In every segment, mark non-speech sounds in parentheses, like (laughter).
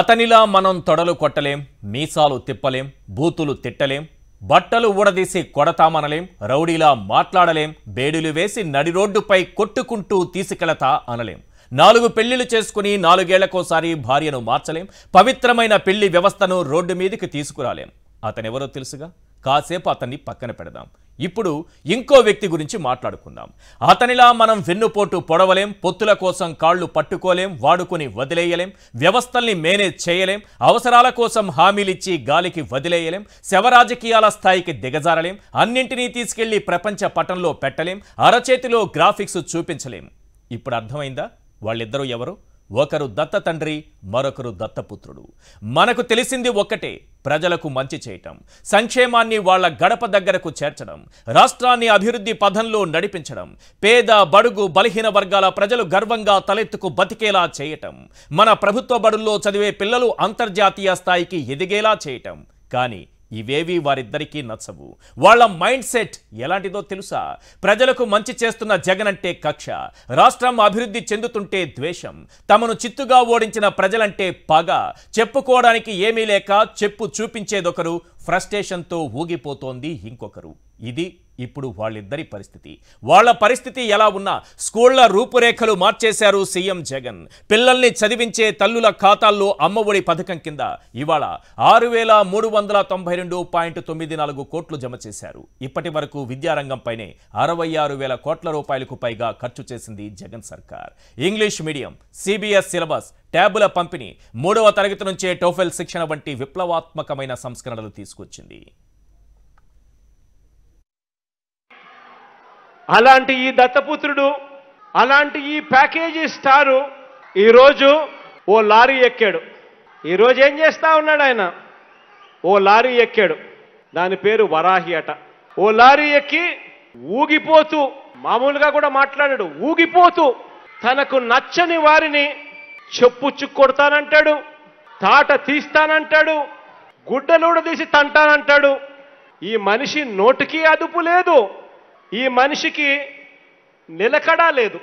అతనిలా మనం తొడలు కొట్టలేం మీసాలు తిప్పలేం బూతులు తిట్టలేం బట్టలు ఊడదీసి కొడతామనలేం రౌడీలా మాట్లాడలేం బేడులు వేసి నడి రోడ్డుపై కొట్టుకుంటూ తీసుకెళతా అనలేం నాలుగు పెళ్లిళ్లు చేసుకుని నాలుగేళ్లకోసారి భార్యను మార్చలేం పవిత్రమైన పెళ్లి వ్యవస్థను రోడ్డు మీదకి తీసుకురాలేం అతనెవరో తెలుసుగా కాసేపు అతన్ని పక్కన పెడదాం ఇప్పుడు ఇంకో వ్యక్తి గురించి మాట్లాడుకుందాం అతనిలా మనం వెన్నుపోటు పొడవలేం పొత్తుల కోసం కాళ్ళు పట్టుకోలేం వాడుకొని వదిలేయలేం వ్యవస్థల్ని మేనేజ్ చేయలేం అవసరాల కోసం హామీలిచ్చి గాలికి వదిలేయలేం శవరాజకీయాల స్థాయికి దిగజారలేం అన్నింటినీ తీసుకెళ్లి ప్రపంచ పటంలో పెట్టలేం అరచేతిలో గ్రాఫిక్స్ చూపించలేం ఇప్పుడు అర్థమైందా వాళ్ళిద్దరూ ఎవరు ఒకరు దత్త తండ్రి మరొకరు దత్తపుత్రుడు మనకు తెలిసింది ఒక్కటే ప్రజలకు మంచి చేయటం సంక్షేమాన్ని వాళ్ల గడప దగ్గరకు చేర్చడం రాష్ట్రాన్ని అభివృద్ధి పథంలో నడిపించడం పేద బడుగు బలహీన వర్గాల ప్రజలు గర్వంగా తలెత్తుకు బతికేలా చేయటం మన ప్రభుత్వ బడుల్లో చదివే పిల్లలు అంతర్జాతీయ స్థాయికి ఎదిగేలా చేయటం కానీ ఇవేవి వారిద్దరికీ నచ్చవు వాళ్ళ మైండ్ సెట్ ఎలాంటిదో తెలుసా ప్రజలకు మంచి చేస్తున్న జగన్ అంటే కక్ష రాష్ట్రం అభివృద్ధి చెందుతుంటే ద్వేషం తమను చిత్తుగా ఓడించిన ప్రజలంటే పగ చెప్పుకోవడానికి ఏమీ లేక చెప్పు చూపించేదొకరు ఫ్రస్టేషన్తో ఊగిపోతోంది ఇంకొకరు ఇది ఇప్పుడు వాళ్ళిద్దరి పరిస్థితి వాళ్ళ పరిస్థితి ఎలా ఉన్నా స్కూళ్ల రూపురేఖలు మార్చేశారు సీఎం జగన్ పిల్లల్ని చదివించే తల్లుల ఖాతాల్లో అమ్మఒడి పథకం కింద ఇవాళ ఆరు వేల మూడు వందల తొంభై రెండు పాయింట్ తొమ్మిది నాలుగు కోట్లు జమ చేశారు ఇప్పటి వరకు విద్యారంగంపైనే అరవై ఆరు వేల కోట్ల రూపాయలకు పైగా ఖర్చు చేసింది జగన్ సర్కార్ ఇంగ్లీష్ మీడియం సిబిఎస్ సిలబస్ ట్యాబుల పంపిణీ మూడవ తరగతి నుంచే టోఫెల్ శిక్షణ వంటి విప్లవాత్మకమైన సంస్కరణలు తీసుకొచ్చింది అలాంటి ఈ దత్తపుత్రుడు అలాంటి ఈ ప్యాకేజీ స్టారు ఈరోజు ఓ లారీ ఎక్కాడు ఈరోజు ఏం చేస్తా ఉన్నాడు ఆయన ఓ లారీ ఎక్కాడు దాని పేరు వరాహి అట ఓ లారీ ఎక్కి ఊగిపోతూ మామూలుగా కూడా మాట్లాడాడు ఊగిపోతూ తనకు నచ్చని వారిని చెప్పు చుక్కొడతానంటాడు తాట తీస్తానంటాడు గుడ్డలూడ తీసి తంటానంటాడు ఈ మనిషి నోటికి అదుపు లేదు ఈ మనిషికి నిలకడా లేదు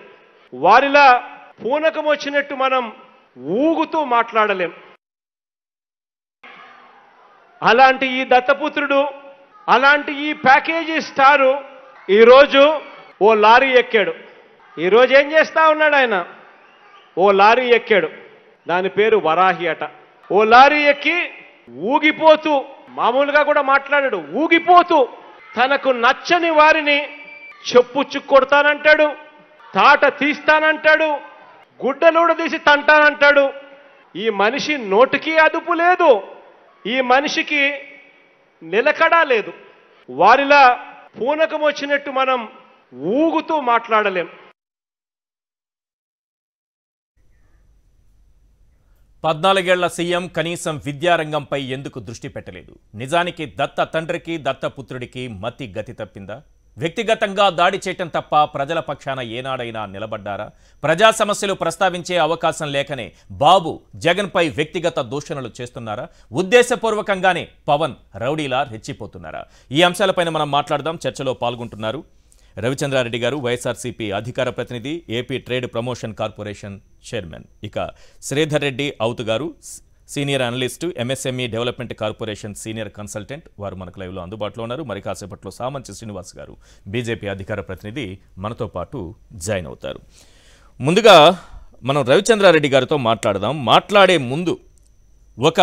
వారిలా పూనకం వచ్చినట్టు మనం ఊగుతూ మాట్లాడలేం అలాంటి ఈ దత్తపుత్రుడు అలాంటి ఈ ప్యాకేజీ స్టారు ఈరోజు ఓ లారీ ఎక్కాడు ఈరోజు ఏం చేస్తా ఉన్నాడు ఆయన ఓ లారీ ఎక్కాడు దాని పేరు వరాహి అట ఓ లారీ ఎక్కి ఊగిపోతూ మామూలుగా కూడా మాట్లాడాడు ఊగిపోతూ తనకు నచ్చని వారిని చెప్పుచ్చు కొడతానంటాడు తాట తీస్తానంటాడు నూడ తీసి తంటానంటాడు ఈ మనిషి నోటికి అదుపు లేదు ఈ మనిషికి నిలకడా లేదు వారిలా పూనకం వచ్చినట్టు మనం ఊగుతూ మాట్లాడలేం పద్నాలుగేళ్ల సీఎం కనీసం విద్యారంగంపై ఎందుకు దృష్టి పెట్టలేదు నిజానికి దత్త తండ్రికి దత్త పుత్రుడికి మతి గతి తప్పిందా వ్యక్తిగతంగా దాడి చేయటం తప్ప ప్రజల పక్షాన ఏనాడైనా నిలబడ్డారా ప్రజా సమస్యలు ప్రస్తావించే అవకాశం లేకనే బాబు జగన్పై వ్యక్తిగత దూషణలు చేస్తున్నారా ఉద్దేశపూర్వకంగానే పవన్ రౌడీలా రెచ్చిపోతున్నారా ఈ అంశాలపైన మనం మాట్లాడదాం చర్చలో పాల్గొంటున్నారు రవిచంద్రారెడ్డి గారు వైఎస్ఆర్సీపీ అధికార ప్రతినిధి AP trade promotion corporation chairman ఇక శ్రీధర్ రెడ్డి అవుతు garu senior analyst MSME development corporation senior consultant వారు మనకు లైవ్లో అందుబాటులో ఉన్నారు మరి కాసేపట్లో సామంచి శ్రీనివాస్ గారు బీజేపీ అధికార ప్రతినిధి మనతో పాటు జాయిన్ అవుతారు ముందుగా మనం రవిచంద్రారెడ్డి గారితో మాట్లాడదాం మాట్లాడే ముందు ఒక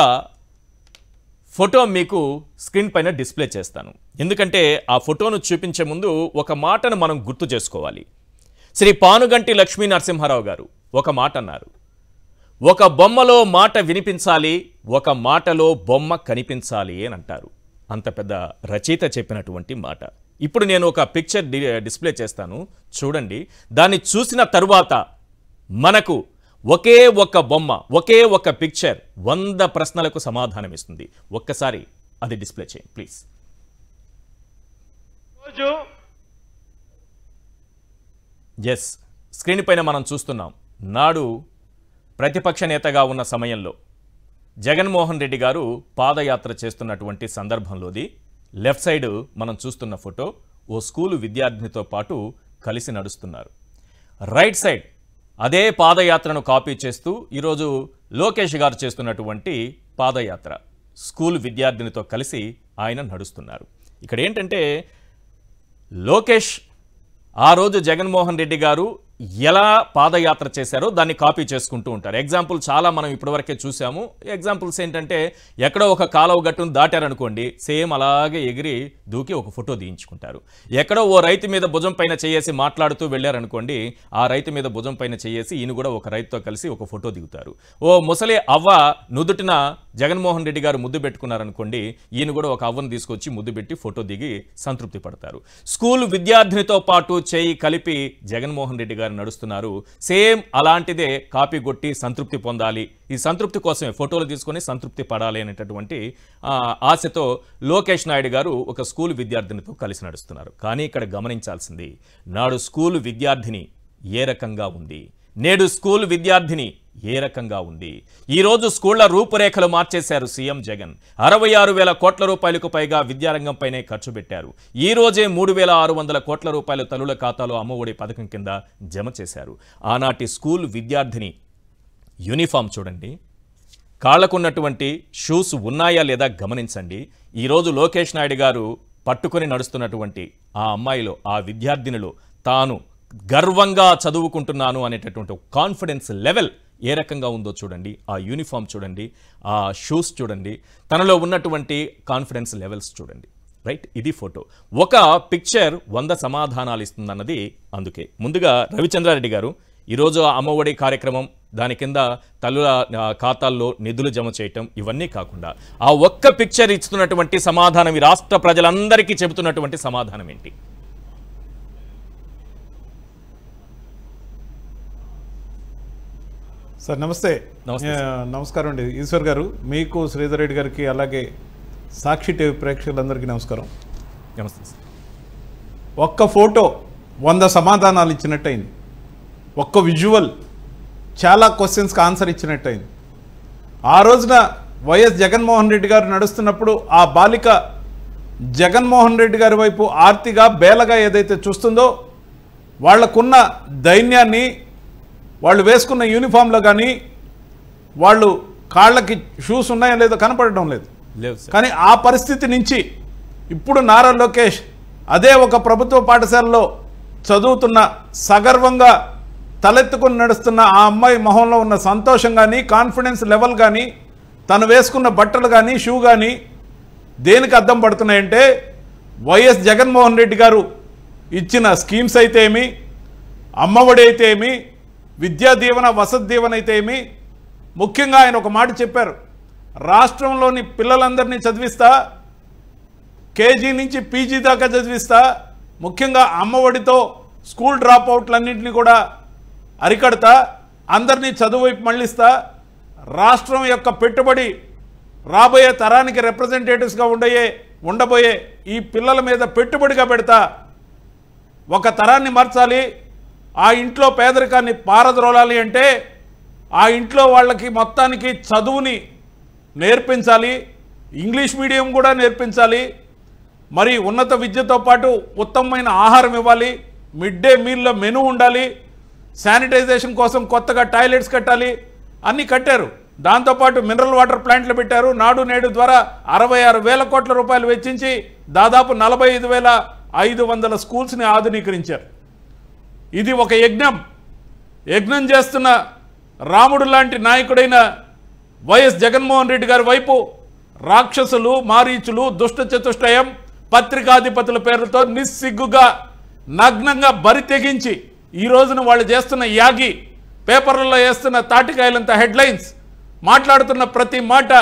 ఫోటో మీకు స్క్రీన్ పైన డిస్ప్లే చేస్తాను ఎందుకంటే ఆ ఫోటోను చూపించే ముందు ఒక మాటను మనం గుర్తు చేసుకోవాలి శ్రీ పానుగంటి లక్ష్మీ నరసింహారావు గారు ఒక మాట అన్నారు ఒక బొమ్మలో మాట వినిపించాలి ఒక మాటలో బొమ్మ కనిపించాలి అని అంటారు అంత పెద్ద రచయిత చెప్పినటువంటి మాట ఇప్పుడు నేను ఒక పిక్చర్ డిస్ప్లే చేస్తాను చూడండి దాన్ని చూసిన తరువాత మనకు ఒకే ఒక బొమ్మ ఒకే ఒక పిక్చర్ వంద ప్రశ్నలకు సమాధానం ఇస్తుంది ఒక్కసారి అది డిస్ప్లే చేయండి ప్లీజ్ ఎస్ స్క్రీన్ పైన మనం చూస్తున్నాం నాడు ప్రతిపక్ష నేతగా ఉన్న సమయంలో జగన్మోహన్ రెడ్డి గారు పాదయాత్ర చేస్తున్నటువంటి సందర్భంలోది లెఫ్ట్ సైడ్ మనం చూస్తున్న ఫోటో ఓ స్కూలు విద్యార్థినితో పాటు కలిసి నడుస్తున్నారు రైట్ సైడ్ అదే పాదయాత్రను కాపీ చేస్తూ ఈరోజు లోకేష్ గారు చేస్తున్నటువంటి పాదయాత్ర స్కూల్ విద్యార్థినితో కలిసి ఆయన నడుస్తున్నారు ఇక్కడ ఏంటంటే లోకేష్ ఆ రోజు జగన్మోహన్ రెడ్డి గారు ఎలా పాదయాత్ర చేశారో దాన్ని కాపీ చేసుకుంటూ ఉంటారు ఎగ్జాంపుల్ చాలా మనం ఇప్పటివరకే చూసాము ఎగ్జాంపుల్స్ ఏంటంటే ఎక్కడో ఒక కాలువ గట్టును దాటారనుకోండి సేమ్ అలాగే ఎగిరి దూకి ఒక ఫోటో దించుకుంటారు ఎక్కడో ఓ రైతు మీద భుజం పైన చేసి మాట్లాడుతూ వెళ్ళారనుకోండి ఆ రైతు మీద భుజం పైన చేసి ఈయన కూడా ఒక రైతుతో కలిసి ఒక ఫోటో దిగుతారు ఓ ముసలి అవ్వ నుదుటిన జగన్మోహన్ రెడ్డి గారు ముద్దు పెట్టుకున్నారనుకోండి ఈయన కూడా ఒక అవ్వను తీసుకొచ్చి ముద్దు పెట్టి ఫోటో దిగి సంతృప్తి పడతారు స్కూల్ విద్యార్థినితో పాటు చేయి కలిపి జగన్మోహన్ రెడ్డి గారు గారు నడుస్తున్నారు సేమ్ అలాంటిదే కాపీ కొట్టి సంతృప్తి పొందాలి ఈ సంతృప్తి కోసమే ఫోటోలు తీసుకొని సంతృప్తి పడాలి అనేటటువంటి ఆశతో లోకేష్ నాయుడు గారు ఒక స్కూల్ విద్యార్థినితో కలిసి నడుస్తున్నారు కానీ ఇక్కడ గమనించాల్సింది నాడు స్కూల్ విద్యార్థిని ఏ రకంగా ఉంది నేడు స్కూల్ విద్యార్థిని ఏ రకంగా ఉంది ఈరోజు స్కూళ్ల రూపురేఖలు మార్చేశారు సీఎం జగన్ అరవై ఆరు వేల కోట్ల రూపాయలకు పైగా విద్యారంగంపైనే ఖర్చు పెట్టారు ఈ రోజే మూడు వేల ఆరు వందల కోట్ల రూపాయలు తల్లుల ఖాతాలో అమ్మఒడి పథకం కింద జమ చేశారు ఆనాటి స్కూల్ విద్యార్థిని యూనిఫామ్ చూడండి కాళ్లకున్నటువంటి షూస్ ఉన్నాయా లేదా గమనించండి ఈరోజు లోకేష్ నాయుడు గారు పట్టుకొని నడుస్తున్నటువంటి ఆ అమ్మాయిలో ఆ విద్యార్థినిలో తాను గర్వంగా చదువుకుంటున్నాను అనేటటువంటి కాన్ఫిడెన్స్ లెవెల్ ఏ రకంగా ఉందో చూడండి ఆ యూనిఫామ్ చూడండి ఆ షూస్ చూడండి తనలో ఉన్నటువంటి కాన్ఫిడెన్స్ లెవెల్స్ చూడండి రైట్ ఇది ఫోటో ఒక పిక్చర్ వంద సమాధానాలు ఇస్తుందన్నది అందుకే ముందుగా రవిచంద్రారెడ్డి గారు ఈరోజు అమ్మఒడి కార్యక్రమం దాని కింద తల్లుల ఖాతాల్లో నిధులు జమ చేయటం ఇవన్నీ కాకుండా ఆ ఒక్క పిక్చర్ ఇస్తున్నటువంటి సమాధానం ఈ రాష్ట్ర ప్రజలందరికీ చెబుతున్నటువంటి సమాధానం ఏంటి సార్ నమస్తే నమస్కారం అండి ఈశ్వర్ గారు మీకు శ్రీధర్ రెడ్డి గారికి అలాగే సాక్షి టీవీ ప్రేక్షకులందరికీ నమస్కారం నమస్తే సార్ ఒక్క ఫోటో వంద సమాధానాలు ఇచ్చినట్టయింది ఒక్క విజువల్ చాలా క్వశ్చన్స్కి ఆన్సర్ ఇచ్చినట్టయింది ఆ రోజున వైఎస్ జగన్మోహన్ రెడ్డి గారు నడుస్తున్నప్పుడు ఆ బాలిక జగన్మోహన్ రెడ్డి గారి వైపు ఆర్తిగా బేలగా ఏదైతే చూస్తుందో వాళ్లకున్న దైన్యాన్ని వాళ్ళు వేసుకున్న యూనిఫామ్లో కానీ వాళ్ళు కాళ్ళకి షూస్ ఉన్నాయో లేదో కనపడడం లేదు కానీ ఆ పరిస్థితి నుంచి ఇప్పుడు నారా లోకేష్ అదే ఒక ప్రభుత్వ పాఠశాలలో చదువుతున్న సగర్వంగా తలెత్తుకుని నడుస్తున్న ఆ అమ్మాయి మొహంలో ఉన్న సంతోషం కానీ కాన్ఫిడెన్స్ లెవెల్ కానీ తను వేసుకున్న బట్టలు కానీ షూ కానీ దేనికి అర్థం పడుతున్నాయంటే వైఎస్ జగన్మోహన్ రెడ్డి గారు ఇచ్చిన స్కీమ్స్ అయితే ఏమి అమ్మఒడి అయితే ఏమి విద్యా దీవెన వసతి దీవెన అయితే ఏమి ముఖ్యంగా ఆయన ఒక మాట చెప్పారు రాష్ట్రంలోని పిల్లలందరినీ చదివిస్తా కేజీ నుంచి పీజీ దాకా చదివిస్తా ముఖ్యంగా అమ్మఒడితో స్కూల్ డ్రాప్ అవుట్లన్నింటినీ కూడా అరికడతా అందరినీ చదువు వైపు మళ్ళిస్తా రాష్ట్రం యొక్క పెట్టుబడి రాబోయే తరానికి రిప్రజెంటేటివ్స్గా ఉండయే ఉండబోయే ఈ పిల్లల మీద పెట్టుబడిగా పెడతా ఒక తరాన్ని మార్చాలి ఆ ఇంట్లో పేదరికాన్ని పారద్రోలాలి అంటే ఆ ఇంట్లో వాళ్ళకి మొత్తానికి చదువుని నేర్పించాలి ఇంగ్లీష్ మీడియం కూడా నేర్పించాలి మరి ఉన్నత విద్యతో పాటు ఉత్తమమైన ఆహారం ఇవ్వాలి మిడ్ డే మీల్లో మెను ఉండాలి శానిటైజేషన్ కోసం కొత్తగా టాయిలెట్స్ కట్టాలి అన్నీ కట్టారు దాంతోపాటు మినరల్ వాటర్ ప్లాంట్లు పెట్టారు నాడు నేడు ద్వారా అరవై ఆరు వేల కోట్ల రూపాయలు వెచ్చించి దాదాపు నలభై ఐదు వేల ఐదు వందల స్కూల్స్ని ఆధునీకరించారు ఇది ఒక యజ్ఞం యజ్ఞం చేస్తున్న రాముడు లాంటి నాయకుడైన వైఎస్ జగన్మోహన్ రెడ్డి గారి వైపు రాక్షసులు మారీచులు దుష్ట చతుష్టయం పత్రికాధిపతుల పేర్లతో నిస్సిగ్గుగా నగ్నంగా బరి తెగించి ఈ రోజున వాళ్ళు చేస్తున్న యాగి పేపర్లలో వేస్తున్న తాటికాయలంత హెడ్లైన్స్ మాట్లాడుతున్న ప్రతి మాట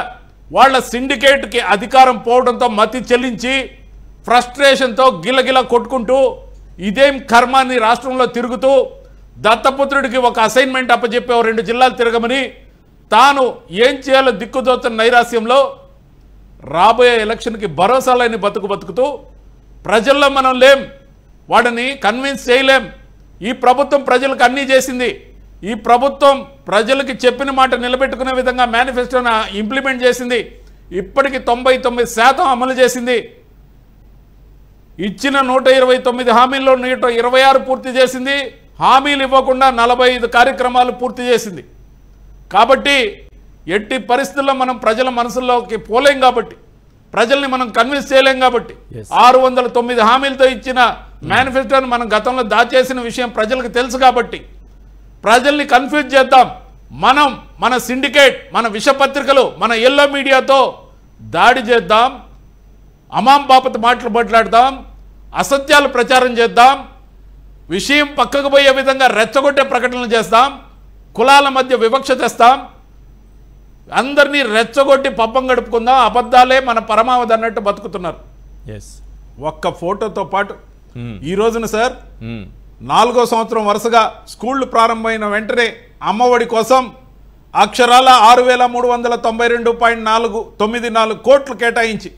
వాళ్ళ సిండికేట్కి అధికారం పోవడంతో మతి చెల్లించి ఫ్రస్ట్రేషన్తో గిలగిల కొట్టుకుంటూ ఇదేం కర్మాన్ని రాష్ట్రంలో తిరుగుతూ దత్తపుత్రుడికి ఒక అసైన్మెంట్ అప్పచెప్పే రెండు జిల్లాలు తిరగమని తాను ఏం చేయాలో దిక్కుదోతున్న నైరాస్యంలో రాబోయే ఎలక్షన్కి భరోసా లేని బతుకు బతుకుతూ ప్రజల్లో మనం లేం వాడిని కన్విన్స్ చేయలేం ఈ ప్రభుత్వం ప్రజలకు అన్నీ చేసింది ఈ ప్రభుత్వం ప్రజలకి చెప్పిన మాట నిలబెట్టుకునే విధంగా మేనిఫెస్టోను ఇంప్లిమెంట్ చేసింది ఇప్పటికి తొంభై శాతం అమలు చేసింది ఇచ్చిన నూట ఇరవై తొమ్మిది హామీల్లో నూట ఇరవై ఆరు పూర్తి చేసింది హామీలు ఇవ్వకుండా నలభై ఐదు కార్యక్రమాలు పూర్తి చేసింది కాబట్టి ఎట్టి పరిస్థితుల్లో మనం ప్రజల మనసుల్లోకి పోలేం కాబట్టి ప్రజల్ని మనం కన్విన్స్ చేయలేం కాబట్టి ఆరు వందల తొమ్మిది హామీలతో ఇచ్చిన మేనిఫెస్టోని మనం గతంలో దాచేసిన విషయం ప్రజలకు తెలుసు కాబట్టి ప్రజల్ని కన్ఫ్యూజ్ చేద్దాం మనం మన సిండికేట్ మన విషపత్రికలు మన ఎల్లో మీడియాతో దాడి చేద్దాం అమాం బాపత మాటలు మాట్లాడదాం అసత్యాలు ప్రచారం చేద్దాం విషయం పక్కకు పోయే విధంగా రెచ్చగొట్టే ప్రకటనలు చేస్తాం కులాల మధ్య వివక్ష తెస్తాం అందరినీ రెచ్చగొట్టి పబ్బం గడుపుకుందాం అబద్ధాలే మన పరమావధి అన్నట్టు బతుకుతున్నారు ఎస్ ఒక్క ఫోటోతో పాటు hmm. ఈ రోజున సార్ hmm. నాలుగో సంవత్సరం వరుసగా స్కూళ్ళు ప్రారంభమైన వెంటనే అమ్మఒడి కోసం అక్షరాల ఆరు వేల మూడు వందల తొంభై రెండు పాయింట్ నాలుగు నాలుగు తొమ్మిది కోట్లు కేటాయించి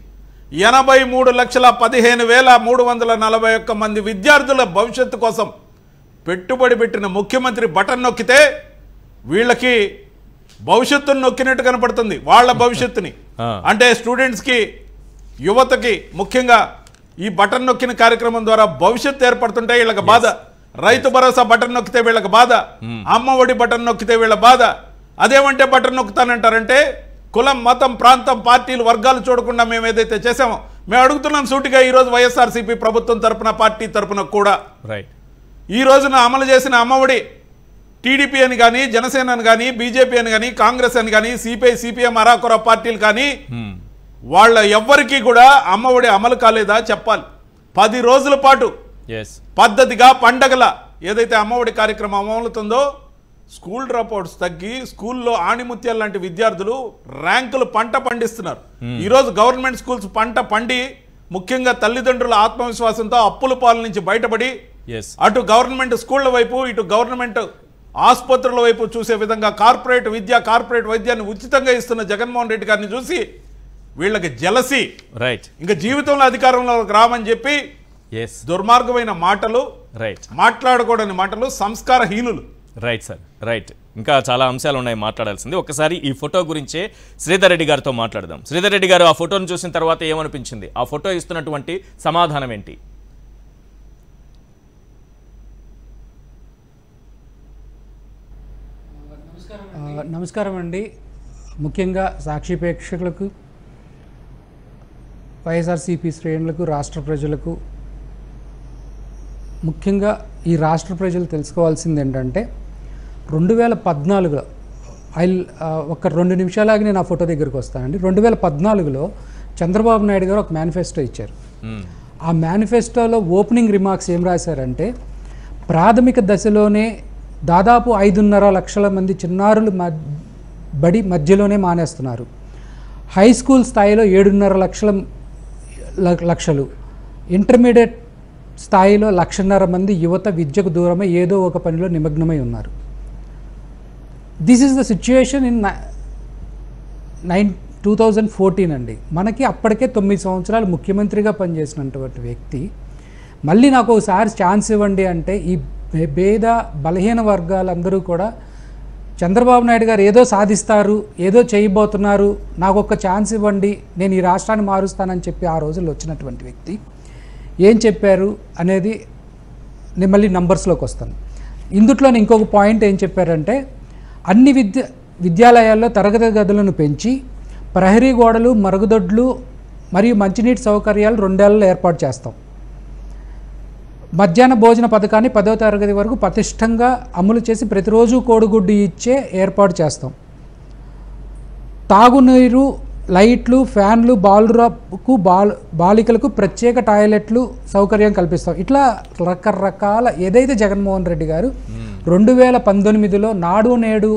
ఎనభై మూడు లక్షల పదిహేను వేల మూడు వందల నలభై ఒక్క మంది విద్యార్థుల భవిష్యత్తు కోసం పెట్టుబడి పెట్టిన ముఖ్యమంత్రి బటన్ నొక్కితే వీళ్ళకి భవిష్యత్తును నొక్కినట్టు కనపడుతుంది వాళ్ళ భవిష్యత్తుని అంటే స్టూడెంట్స్కి యువతకి ముఖ్యంగా ఈ బటన్ నొక్కిన కార్యక్రమం ద్వారా భవిష్యత్తు ఏర్పడుతుంటే వీళ్ళకి బాధ రైతు భరోసా బటన్ నొక్కితే వీళ్ళకి బాధ hmm. అమ్మ ఒడి బటన్ నొక్కితే వీళ్ళ బాధ అదేమంటే బటన్ నొక్కుతానంటారంటే కులం మతం ప్రాంతం పార్టీలు వర్గాలు చూడకుండా మేము ఏదైతే చేసామో మేము అడుగుతున్నాం సూటిగా ఈరోజు వైఎస్ఆర్సీపీ ప్రభుత్వం తరపున పార్టీ తరపున కూడా రైట్ ఈ రోజున అమలు చేసిన అమ్మఒడి టీడీపీ అని కానీ జనసేన అని కానీ బీజేపీ అని కానీ కాంగ్రెస్ అని కానీ సిపిఐ సిపిఎం అరాకుర పార్టీలు కానీ hmm. వాళ్ళ ఎవ్వరికీ కూడా అమ్మఒడి అమలు కాలేదా చెప్పాలి పది రోజుల పాటు పద్ధతిగా పండగల ఏదైతే అమ్మఒడి కార్యక్రమం అమలుతుందో స్కూల్ డ్రాప్అవుట్స్ తగ్గి స్కూల్లో ఆణిముత్యాల లాంటి విద్యార్థులు ర్యాంకులు పంట పండిస్తున్నారు hmm. ఈరోజు గవర్నమెంట్ స్కూల్స్ పంట పండి ముఖ్యంగా తల్లిదండ్రుల ఆత్మవిశ్వాసంతో అప్పుల పాల నుంచి బయటపడి అటు గవర్నమెంట్ స్కూళ్ల వైపు ఇటు గవర్నమెంట్ ఆసుపత్రుల వైపు చూసే విధంగా కార్పొరేట్ విద్య కార్పొరేట్ వైద్యాన్ని ఉచితంగా ఇస్తున్న జగన్మోహన్ రెడ్డి గారిని చూసి వీళ్ళకి జలసి రైట్ ఇంకా జీవితంలో అధికారంలో రామని చెప్పి దుర్మార్గమైన మాటలు రైట్ మాట్లాడకూడని మాటలు సంస్కారహీనులు రైట్ సార్ రైట్ ఇంకా చాలా అంశాలు ఉన్నాయి మాట్లాడాల్సింది ఒకసారి ఈ ఫోటో గురించే శ్రీధర్ రెడ్డి గారితో మాట్లాడదాం శ్రీధర్ రెడ్డి గారు ఆ ఫోటోను చూసిన తర్వాత ఏమనిపించింది ఆ ఫోటో ఇస్తున్నటువంటి సమాధానం ఏంటి నమస్కారం అండి ముఖ్యంగా సాక్షి ప్రేక్షకులకు వైఎస్ఆర్సీపీ శ్రేణులకు రాష్ట్ర ప్రజలకు ముఖ్యంగా ఈ రాష్ట్ర ప్రజలు తెలుసుకోవాల్సింది ఏంటంటే రెండు వేల పద్నాలుగులో ఐ ఒక రెండు నిమిషాలాగి నేను ఆ ఫోటో దగ్గరికి వస్తానండి రెండు వేల పద్నాలుగులో చంద్రబాబు నాయుడు గారు ఒక మేనిఫెస్టో ఇచ్చారు ఆ మేనిఫెస్టోలో ఓపెనింగ్ రిమార్క్స్ ఏం రాశారంటే ప్రాథమిక దశలోనే దాదాపు ఐదున్నర లక్షల మంది చిన్నారులు బడి మధ్యలోనే మానేస్తున్నారు హై స్కూల్ స్థాయిలో ఏడున్నర లక్షల లక్షలు ఇంటర్మీడియట్ స్థాయిలో లక్షన్నర మంది యువత విద్యకు దూరమై ఏదో ఒక పనిలో నిమగ్నమై ఉన్నారు this is the situation in nine two thousand fourteen అండి మనకి అప్పటికే తొమ్మిది సంవత్సరాలు ముఖ్యమంత్రిగా పనిచేసినటువంటి వ్యక్తి మళ్ళీ నాకు ఒకసారి ఛాన్స్ ఇవ్వండి అంటే ఈ భేద బలహీన వర్గాలందరూ కూడా చంద్రబాబు నాయుడు గారు ఏదో సాధిస్తారు ఏదో చేయబోతున్నారు నాకు ఒక ఛాన్స్ ఇవ్వండి నేను ఈ రాష్ట్రాన్ని మారుస్తానని చెప్పి ఆ రోజుల్లో వచ్చినటువంటి వ్యక్తి ఏం చెప్పారు అనేది నేను మళ్ళీ నంబర్స్లోకి వస్తాను ఇందుట్లో ఇంకొక పాయింట్ ఏం చెప్పారంటే అన్ని విద్య విద్యాలయాల్లో తరగతి గదులను పెంచి ప్రహరీ గోడలు మరుగుదొడ్లు మరియు మంచినీటి సౌకర్యాలు రెండేళ్లలో ఏర్పాటు చేస్తాం మధ్యాహ్న భోజన పథకాన్ని పదో తరగతి వరకు పతిష్టంగా అమలు చేసి ప్రతిరోజు కోడిగుడ్డు ఇచ్చే ఏర్పాటు చేస్తాం తాగునీరు లైట్లు ఫ్యాన్లు బాలురకు బాల్ బాలికలకు ప్రత్యేక టాయిలెట్లు సౌకర్యం కల్పిస్తాం ఇట్లా రకరకాల ఏదైతే జగన్మోహన్ రెడ్డి గారు hmm. రెండు వేల పంతొమ్మిదిలో నాడు నేడు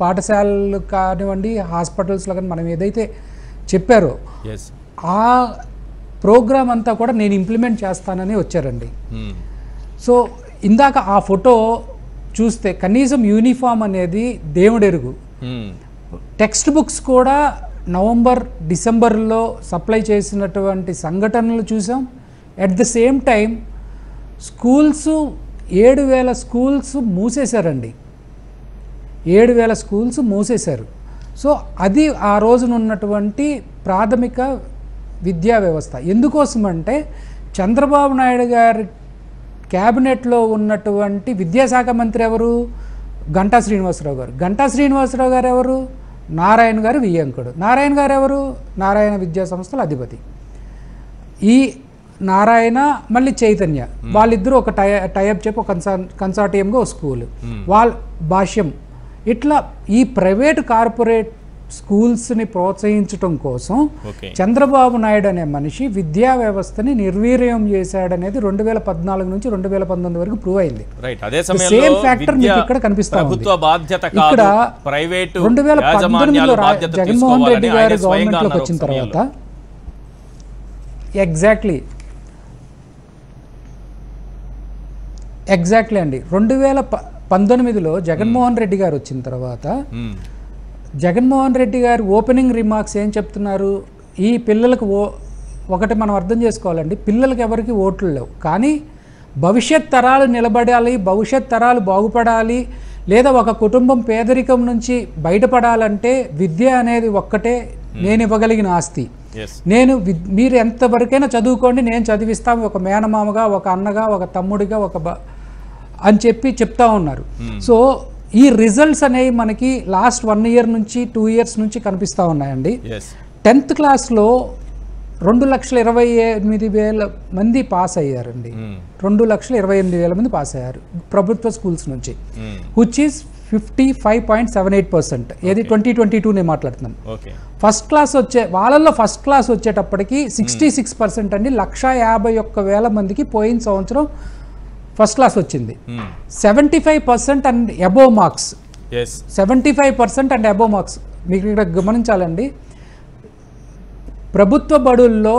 పాఠశాలలు కానివ్వండి హాస్పిటల్స్లో కానీ మనం ఏదైతే చెప్పారో ఆ ప్రోగ్రామ్ అంతా కూడా నేను ఇంప్లిమెంట్ చేస్తానని వచ్చారండి hmm. సో ఇందాక ఆ ఫోటో చూస్తే కనీసం యూనిఫామ్ అనేది దేవుడెరుగు hmm. టెక్స్ట్ బుక్స్ కూడా నవంబర్ డిసెంబర్లో సప్లై చేసినటువంటి సంఘటనలు చూసాం at the same time schools ఏడు వేల స్కూల్స్ మూసేశారండి ఏడు వేల స్కూల్స్ మూసేశారు సో అది ఆ రోజున ఉన్నటువంటి ప్రాథమిక విద్యా వ్యవస్థ ఎందుకోసం అంటే చంద్రబాబు నాయుడు గారి క్యాబినెట్లో ఉన్నటువంటి విద్యాశాఖ మంత్రి ఎవరు గంటా శ్రీనివాసరావు గారు గంటా శ్రీనివాసరావు గారు ఎవరు నారాయణ గారు వియ్యంకుడు నారాయణ గారు ఎవరు నారాయణ విద్యా సంస్థల అధిపతి ఈ నారాయణ మళ్ళీ చైతన్య వాళ్ళిద్దరూ ఒక టై టైఅప్ చెప్పి కన్సా కన్సార్టియంగా ఒక స్కూల్ వాళ్ళ భాష్యం ఇట్లా ఈ ప్రైవేట్ కార్పొరేట్ స్కూల్స్ని ప్రోత్సహించటం కోసం చంద్రబాబు నాయుడు అనే మనిషి విద్యా వ్యవస్థని నిర్వీర్యం చేశాడనేది రెండు వేల పద్నాలుగు నుంచి రెండు వేల పంతొమ్మిది వరకు ప్రూవ్ అయింది సేమ్ ఫ్యాక్టర్ మీకు ఇక్కడ కనిపిస్తా ఇక్కడ రెండు వేల జగన్మోహన్ రెడ్డి గారు లోకి వచ్చిన తర్వాత ఎగ్జాక్ట్లీ ఎగ్జాక్ట్లీ అండి రెండు వేల పంతొమ్మిదిలో hmm. జగన్మోహన్ రెడ్డి గారు వచ్చిన తర్వాత hmm. జగన్మోహన్ రెడ్డి గారి ఓపెనింగ్ రిమార్క్స్ ఏం చెప్తున్నారు ఈ పిల్లలకు ఓ ఒకటి మనం అర్థం చేసుకోవాలండి పిల్లలకి ఎవరికి ఓట్లు లేవు కానీ భవిష్యత్ తరాలు నిలబడాలి భవిష్యత్ తరాలు బాగుపడాలి లేదా ఒక కుటుంబం పేదరికం నుంచి బయటపడాలంటే విద్య అనేది ఒక్కటే hmm. నేను ఇవ్వగలిగిన ఆస్తి నేను మీరు ఎంతవరకైనా చదువుకోండి నేను చదివిస్తాను ఒక మేనమామగా ఒక అన్నగా ఒక తమ్ముడిగా ఒక అని చెప్పి చెప్తా ఉన్నారు hmm. సో ఈ రిజల్ట్స్ అనేవి మనకి లాస్ట్ వన్ ఇయర్ నుంచి టూ ఇయర్స్ నుంచి కనిపిస్తూ ఉన్నాయండి టెన్త్ క్లాస్లో రెండు లక్షల ఇరవై ఎనిమిది వేల మంది పాస్ అయ్యారండి hmm. రెండు లక్షల ఇరవై ఎనిమిది వేల మంది పాస్ అయ్యారు ప్రభుత్వ స్కూల్స్ నుంచి which is fifty five point seven eight percent ఏది ట్వంటీ ట్వంటీ టూ నేను మాట్లాడుతున్నాను ఫస్ట్ క్లాస్ వచ్చే వాళ్ళల్లో ఫస్ట్ క్లాస్ వచ్చేటప్పటికి సిక్స్టీ సిక్స్ పర్సెంట్ అండి లక్ష యాభై ఒక్క వేల మందికి పోయిన సంవత్సరం ఫస్ట్ క్లాస్ వచ్చింది seventy five percent and above marks seventy five percent and above marks మీకు ఇక్కడ గమనించాలండి ప్రభుత్వ బడుల్లో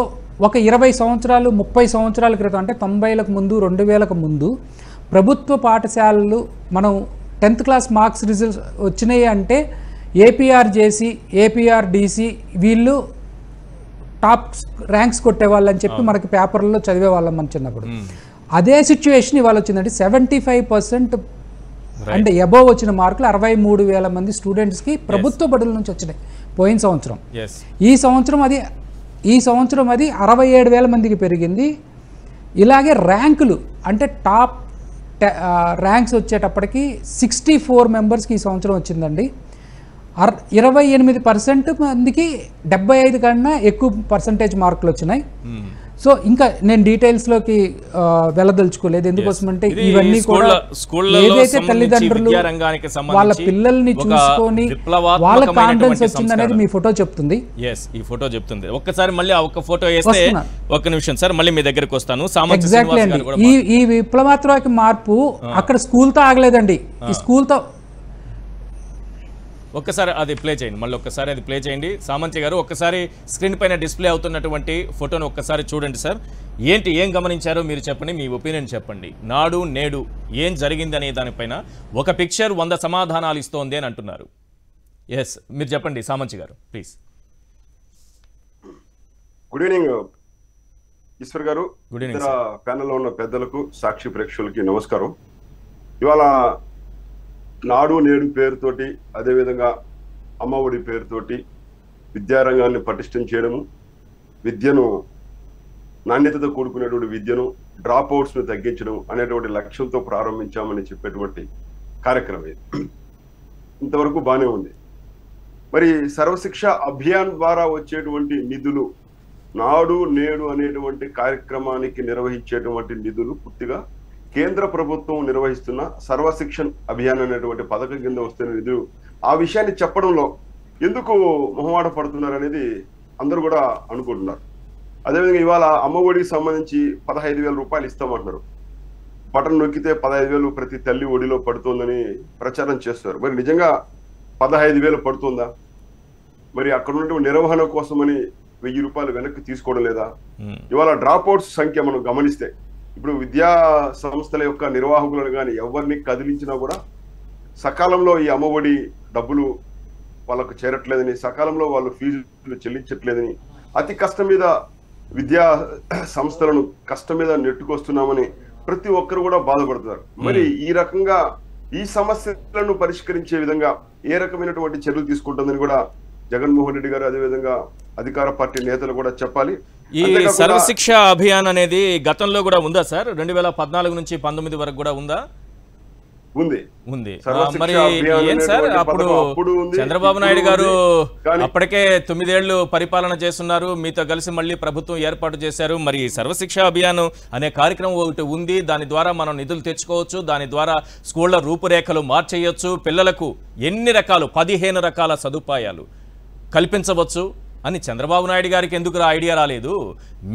ఒక ఇరవై సంవత్సరాలు ముప్పై సంవత్సరాల క్రితం అంటే తొంభైలకు ముందు రెండు వేలకు ముందు ప్రభుత్వ పాఠశాలలు మనం టెన్త్ క్లాస్ మార్క్స్ రిజల్ట్స్ వచ్చినాయి అంటే ఏపీఆర్ జేసి ఏపీఆర్ డీసీ వీళ్ళు టాప్ ర్యాంక్స్ కొట్టేవాళ్ళని చెప్పి మనకి పేపర్లో చదివేవాళ్ళం మన చిన్నప్పుడు hmm. అదే సిచ్యువేషన్ ఇవాళ వచ్చిందంటే సెవెంటీ ఫైవ్ పర్సెంట్ అంటే అబోవ్ వచ్చిన మార్కులు అరవై మూడు వేల మంది స్టూడెంట్స్కి ప్రభుత్వ బడుల నుంచి వచ్చినాయి పోయిన సంవత్సరం ఈ సంవత్సరం అది ఈ సంవత్సరం అది అరవై ఏడు వేల మందికి పెరిగింది ఇలాగే ర్యాంకులు అంటే టాప్ ర్యాంక్స్ వచ్చేటప్పటికి సిక్స్టీ ఫోర్ మెంబర్స్కి ఈ సంవత్సరం వచ్చిందండి అర్ ఇరవై ఎనిమిది పర్సెంట్ మందికి డెబ్బై ఐదు కన్నా ఎక్కువ పర్సంటేజ్ మార్కులు వచ్చినాయి hmm. సో ఇంకా నేను డీటెయిల్స్ లోకి వెళ్ళదలుచుకోలేదు ఎందుకోసం అంటే ఇవన్నీ కూడా ఏదైతే తల్లిదండ్రులు వాళ్ళ పిల్లల్ని చూసుకొని వాళ్ళ కాన్ఫిడెన్స్ వచ్చింది అనేది మీ ఫోటో చెప్తుంది ఈ ఫోటో చెప్తుంది ఒక్కసారి మళ్ళీ ఒక ఫోటో వేస్తే ఒక నిమిషం సార్ మళ్ళీ మీ దగ్గరకు వస్తాను ఎగ్జాక్ట్లీ అండి ఈ ఈ విప్లవాత్మక మార్పు అక్కడ స్కూల్ తో ఆగలేదండి ఈ స్కూల్ తో ఒక్కసారి అది ప్లే చేయండి మళ్ళీ ఒక్కసారి అది ప్లే చేయండి సామంతి గారు ఒక్కసారి స్క్రీన్ పైన డిస్ప్లే అవుతున్నటువంటి ఫోటోను ఒక్కసారి చూడండి సార్ ఏంటి ఏం గమనించారో మీరు చెప్పండి మీ ఒపీనియన్ చెప్పండి నాడు నేడు ఏం జరిగింది అనే దానిపైన ఒక పిక్చర్ వంద సమాధానాలు ఇస్తోంది అని అంటున్నారు ఎస్ మీరు చెప్పండి సామంచి గారు ప్లీజ్ గుడ్ ఈవినింగ్ ఈశ్వర్ గారు గుడ్ ఈవినింగ్ ప్యానల్లో ఉన్న పెద్దలకు సాక్షి ప్రేక్షకులకి నమస్కారం ఇవాళ నాడు నేడు పేరుతోటి అదేవిధంగా అమ్మఒడి పేరుతోటి విద్యారంగాన్ని పటిష్టం చేయడము విద్యను నాణ్యతతో కూడుకునేటువంటి విద్యను డ్రాప్ అవుట్స్ను తగ్గించడం అనేటువంటి లక్ష్యంతో ప్రారంభించామని చెప్పేటువంటి కార్యక్రమం ఇది ఇంతవరకు బాగానే ఉంది మరి సర్వశిక్ష అభియాన్ ద్వారా వచ్చేటువంటి నిధులు నాడు నేడు అనేటువంటి కార్యక్రమానికి నిర్వహించేటువంటి నిధులు పూర్తిగా కేంద్ర ప్రభుత్వం నిర్వహిస్తున్న సర్వశిక్షణ్ అభియాన్ అనేటువంటి పథకం కింద వస్తున్న నిధులు ఆ విషయాన్ని చెప్పడంలో ఎందుకు మొహమాట పడుతున్నారు అనేది అందరూ కూడా అనుకుంటున్నారు అదేవిధంగా ఇవాళ అమ్మఒడికి సంబంధించి పదహైదు వేల రూపాయలు ఇస్తామంటున్నారు బటన్ నొక్కితే పదహైదు వేలు ప్రతి తల్లి ఒడిలో పడుతుందని ప్రచారం చేస్తారు మరి నిజంగా పదహైదు వేలు పడుతుందా మరి అక్కడ ఉన్నటువంటి నిర్వహణ కోసమని వెయ్యి రూపాయలు వెనక్కి తీసుకోవడం లేదా ఇవాళ డ్రాప్ అవుట్స్ సంఖ్య మనం గమనిస్తే ఇప్పుడు విద్యా సంస్థల యొక్క నిర్వాహకులను కానీ ఎవరిని కదిలించినా కూడా సకాలంలో ఈ అమ్మఒడి డబ్బులు వాళ్ళకు చేరట్లేదని సకాలంలో వాళ్ళు ఫీజులు చెల్లించట్లేదని అతి కష్టం మీద విద్యా సంస్థలను కష్టం మీద నెట్టుకొస్తున్నామని ప్రతి ఒక్కరు కూడా బాధపడుతున్నారు మరి ఈ రకంగా ఈ సమస్యలను పరిష్కరించే విధంగా ఏ రకమైనటువంటి చర్యలు తీసుకుంటుందని కూడా జగన్మోహన్ రెడ్డి గారు అదేవిధంగా అధికార పార్టీ నేతలు కూడా చెప్పాలి ఈ సర్వశిక్ష అభియాన్ అనేది గతంలో కూడా ఉందా సార్ రెండు వేల పద్నాలుగు నుంచి పంతొమ్మిది వరకు కూడా ఉందా ఉంది ఉంది మరి ఏం సార్ అప్పుడు చంద్రబాబు నాయుడు గారు అప్పటికే తొమ్మిదేళ్లు పరిపాలన చేస్తున్నారు మీతో కలిసి మళ్ళీ ప్రభుత్వం ఏర్పాటు చేశారు మరి సర్వశిక్ష అభియాన్ అనే కార్యక్రమం ఒకటి ఉంది దాని ద్వారా మనం నిధులు తెచ్చుకోవచ్చు దాని ద్వారా స్కూళ్ల రూపురేఖలు మార్చేయచ్చు పిల్లలకు ఎన్ని రకాలు పదిహేను రకాల సదుపాయాలు కల్పించవచ్చు అని చంద్రబాబు నాయుడు గారికి ఎందుకు ఐడియా రాలేదు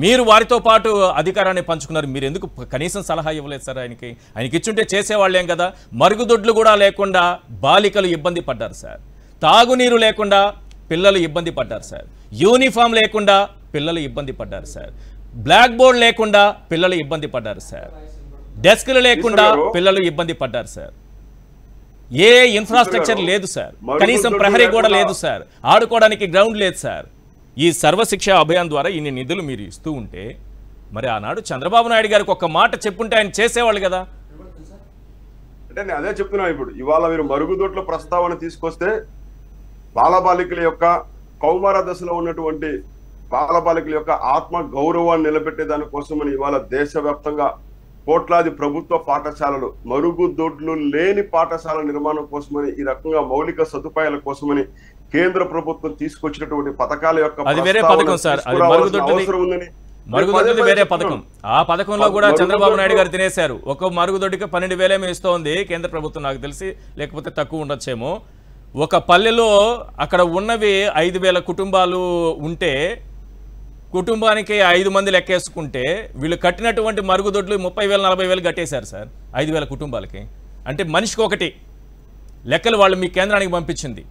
మీరు వారితో పాటు అధికారాన్ని పంచుకున్నారు మీరు ఎందుకు కనీసం సలహా ఇవ్వలేదు సార్ ఆయనకి ఆయనకి ఇచ్చుంటే చేసేవాళ్ళేం కదా మరుగుదొడ్లు కూడా లేకుండా బాలికలు ఇబ్బంది పడ్డారు సార్ తాగునీరు లేకుండా పిల్లలు ఇబ్బంది పడ్డారు సార్ యూనిఫామ్ లేకుండా పిల్లలు ఇబ్బంది పడ్డారు సార్ బ్లాక్ బోర్డ్ లేకుండా పిల్లలు ఇబ్బంది పడ్డారు సార్ డెస్క్లు లేకుండా పిల్లలు ఇబ్బంది పడ్డారు సార్ ఏ ఇన్ఫ్రాస్ట్రక్చర్ లేదు సార్ కనీసం ప్రహరీ కూడా లేదు సార్ ఆడుకోవడానికి గ్రౌండ్ లేదు సార్ ఈ సర్వశిక్ష అభియాన్ ద్వారా ఇన్ని నిధులు మీరు ఇస్తూ ఉంటే మరి ఆనాడు చంద్రబాబు నాయుడు గారికి ఒక మాట చెప్పుంటే ఆయన చేసేవాళ్ళు కదా అంటే నేను అదే చెప్తున్నా ఇప్పుడు ఇవాళ మీరు మరుగుదొట్ల ప్రస్తావన తీసుకొస్తే బాలబాలికల యొక్క కౌమార దశలో ఉన్నటువంటి బాలబాలికల యొక్క ఆత్మ గౌరవాన్ని నిలబెట్టే దానికోసమని ఇవాళ దేశవ్యాప్తంగా కోట్లాది ప్రభుత్వ పాఠశాలలు మరుగుదొడ్లు లేని పాఠశాల నిర్మాణం కోసమని ఈ రకంగా మౌలిక సదుపాయాల కోసమని కేంద్ర ప్రభుత్వం తీసుకొచ్చినటువంటి పథకాల యొక్క అది వేరే పథకం సార్ అది మరుగుదొడ్డి వేరే పథకం ఆ పథకంలో కూడా చంద్రబాబు నాయుడు గారు తినేశారు ఒక మరుగుదొడ్డికి పన్నెండు వేలేమో ఇస్తోంది కేంద్ర ప్రభుత్వం నాకు తెలిసి లేకపోతే తక్కువ ఉండొచ్చేమో ఒక పల్లెలో అక్కడ ఉన్నవి ఐదు వేల కుటుంబాలు ఉంటే కుటుంబానికి ఐదు మంది లెక్కేసుకుంటే వీళ్ళు కట్టినటువంటి మరుగుదొడ్లు ముప్పై వేలు నలభై వేలు కట్టేశారు సార్ ఐదు వేల కుటుంబాలకి అంటే మనిషికి ఒకటి లెక్కలు వాళ్ళు మీ కేంద్రానికి పంపించింది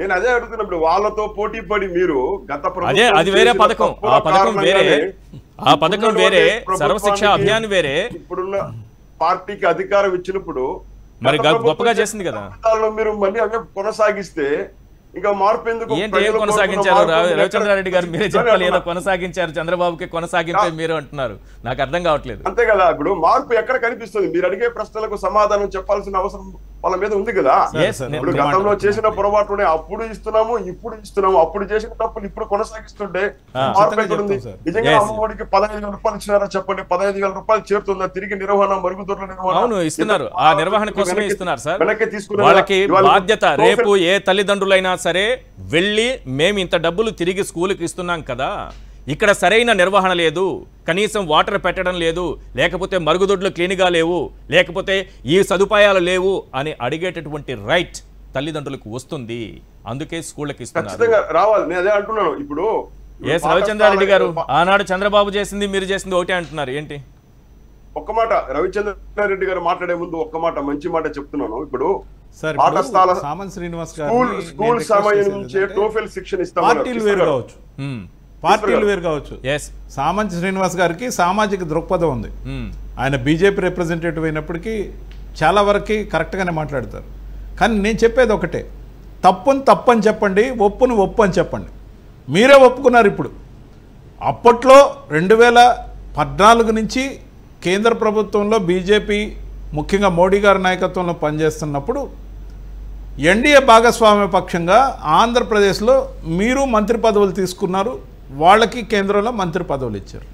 నేను అదే అడుగుతున్నప్పుడు వాళ్ళతో పోటీ పడి మీరు గత అదే అది వేరే పథకం ఆ పథకం వేరే ఆ పథకం వేరే సర్వశిక్ష అభియాన్ వేరే ఇప్పుడున్న పార్టీకి అధికారం ఇచ్చినప్పుడు మరి గొప్పగా చేసింది కదా మీరు మళ్ళీ అవే కొనసాగిస్తే ఇంకా మార్పు ఎందుకు ఏంటి కొనసాగించారు రవిచంద్రారెడ్డి గారు మీరే చెప్పాలి ఏదో కొనసాగించారు చంద్రబాబుకి కొనసాగించే మీరు అంటున్నారు నాకు అర్థం కావట్లేదు అంతే కదా ఇప్పుడు మార్పు ఎక్కడ కనిపిస్తుంది మీరు అడిగే ప్రశ్నలకు సమాధానం చెప్పాల్సిన అవసరం వాళ్ళ మీద ఉంది కదా ఇప్పుడు గతంలో చేసిన పొరపాటు అప్పుడు ఇస్తున్నాము ఇప్పుడు ఇస్తున్నాము అప్పుడు చేసిన తప్పులు ఇప్పుడు కొనసాగిస్తుంటే మార్పు నిజంగా అమ్మఒడికి పదహైదు వేల రూపాయలు ఇచ్చినారా చెప్పండి పదహైదు వేల రూపాయలు చేరుతుందా తిరిగి నిర్వహణ మరుగుదొడ్ల నిర్వహణ ఇస్తున్నారు ఆ నిర్వహణ కోసమే ఇస్తున్నారు సార్ వెనక్కి తీసుకున్న వాళ్ళకి బాధ్యత రేపు ఏ తల్లిదండ్రులైనా సరే వెళ్ళి మేము ఇంత డబ్బులు తిరిగి స్కూల్కి ఇస్తున్నాం కదా ఇక్కడ సరైన నిర్వహణ లేదు కనీసం వాటర్ పెట్టడం లేదు లేకపోతే మరుగుదొడ్లు క్లీన్గా లేవు లేకపోతే ఈ సదుపాయాలు లేవు అని అడిగేటటువంటి రైట్ తల్లిదండ్రులకు వస్తుంది అందుకే స్కూళ్ళకి రావాలి ఇప్పుడు ఏ రవిచంద్రారెడ్డి గారు ఆనాడు చంద్రబాబు చేసింది మీరు చేసింది ఒకటే అంటున్నారు ఏంటి ఒక్క మాట రవిచంద్రారెడ్డి గారు మాట్లాడే ముందు ఒక్క మాట మంచి మాట చెప్తున్నాను ఇప్పుడు పార్టీలు వేరు కావచ్చు పార్టీలు వేరు కావచ్చు సామంత్ శ్రీనివాస్ గారికి సామాజిక దృక్పథం ఉంది ఆయన బీజేపీ రిప్రజెంటేటివ్ అయినప్పటికీ చాలా వరకు గానే మాట్లాడతారు కానీ నేను చెప్పేది ఒకటే తప్పును తప్పని చెప్పండి ఒప్పును ఒప్పు అని చెప్పండి మీరే ఒప్పుకున్నారు ఇప్పుడు అప్పట్లో రెండు వేల పద్నాలుగు నుంచి కేంద్ర ప్రభుత్వంలో బీజేపీ ముఖ్యంగా మోడీ గారి నాయకత్వంలో పనిచేస్తున్నప్పుడు ఎన్డీఏ భాగస్వామ్య పక్షంగా ఆంధ్రప్రదేశ్లో మీరు మంత్రి పదవులు తీసుకున్నారు వాళ్ళకి కేంద్రంలో మంత్రి పదవులు ఇచ్చారు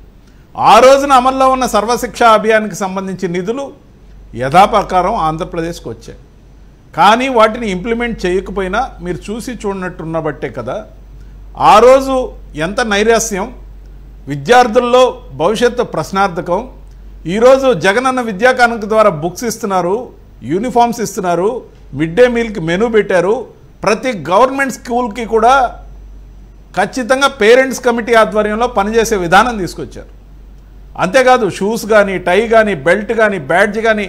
ఆ రోజున అమల్లో ఉన్న సర్వశిక్ష అభియాన్కి సంబంధించి నిధులు యథాప్రకారం ఆంధ్రప్రదేశ్కి వచ్చాయి కానీ వాటిని ఇంప్లిమెంట్ చేయకపోయినా మీరు చూసి చూడనట్టున్నబట్టే కదా ఆ రోజు ఎంత నైరాస్యం విద్యార్థుల్లో భవిష్యత్తు ప్రశ్నార్థకం ఈరోజు జగనన్న విద్యా ద్వారా బుక్స్ ఇస్తున్నారు యూనిఫామ్స్ ఇస్తున్నారు మిడ్ డే మీల్కి మెనూ పెట్టారు ప్రతి గవర్నమెంట్ స్కూల్కి కూడా ఖచ్చితంగా పేరెంట్స్ కమిటీ ఆధ్వర్యంలో పనిచేసే విధానం తీసుకొచ్చారు అంతేకాదు షూస్ కానీ టై కానీ బెల్ట్ కానీ బ్యాడ్జ్ కానీ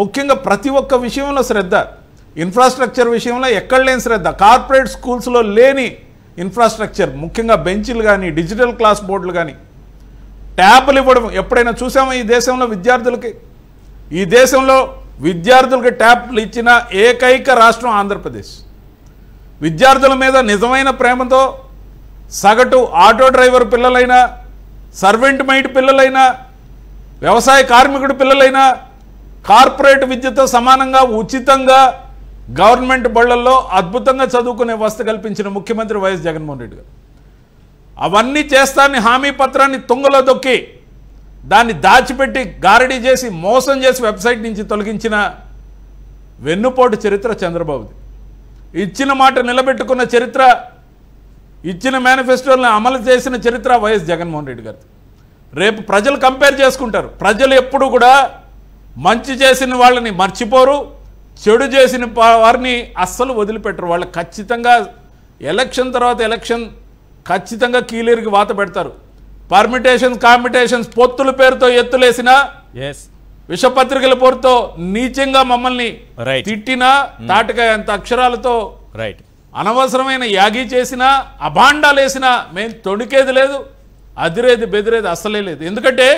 ముఖ్యంగా ప్రతి ఒక్క విషయంలో శ్రద్ధ ఇన్ఫ్రాస్ట్రక్చర్ విషయంలో ఎక్కడ లేని శ్రద్ధ కార్పొరేట్ స్కూల్స్లో లేని ఇన్ఫ్రాస్ట్రక్చర్ ముఖ్యంగా బెంచ్లు కానీ డిజిటల్ క్లాస్ బోర్డులు కానీ ట్యాబ్లు ఇవ్వడం ఎప్పుడైనా చూసామో ఈ దేశంలో విద్యార్థులకి ఈ దేశంలో విద్యార్థులకి ట్యాబ్లు ఇచ్చిన ఏకైక రాష్ట్రం ఆంధ్రప్రదేశ్ విద్యార్థుల మీద నిజమైన ప్రేమతో సగటు ఆటో డ్రైవర్ పిల్లలైనా సర్వెంట్ మైట్ పిల్లలైనా వ్యవసాయ కార్మికుడు పిల్లలైనా కార్పొరేట్ విద్యతో సమానంగా ఉచితంగా గవర్నమెంట్ బళ్ళల్లో అద్భుతంగా చదువుకునే వ్యవస్థ కల్పించిన ముఖ్యమంత్రి వైఎస్ జగన్మోహన్ రెడ్డి గారు అవన్నీ చేస్తానని హామీ పత్రాన్ని తుంగలో దొక్కి దాన్ని దాచిపెట్టి గారడీ చేసి మోసం చేసి వెబ్సైట్ నుంచి తొలగించిన వెన్నుపోటు చరిత్ర చంద్రబాబుది ఇచ్చిన మాట నిలబెట్టుకున్న చరిత్ర ఇచ్చిన మేనిఫెస్టోలను అమలు చేసిన చరిత్ర వైఎస్ జగన్మోహన్ రెడ్డి గారు రేపు ప్రజలు కంపేర్ చేసుకుంటారు ప్రజలు ఎప్పుడు కూడా మంచి చేసిన వాళ్ళని మర్చిపోరు చెడు చేసిన వారిని అస్సలు వదిలిపెట్టరు వాళ్ళు ఖచ్చితంగా ఎలక్షన్ తర్వాత ఎలక్షన్ ఖచ్చితంగా కీలేరికి వాత పెడతారు పర్మిటేషన్స్ కాంపిటేషన్స్ పొత్తుల పేరుతో ఎత్తులేసినా విషపత్రికల పేరుతో నీచంగా మమ్మల్ని తిట్టినా hmm. తాటకాయ ఎంత అక్షరాలతో రైట్ అనవసరమైన యాగి చేసినా అభాండాలేసినా మేము తొణికేది లేదు అదిరేది బెదిరేది అస్సలే లేదు ఎందుకంటే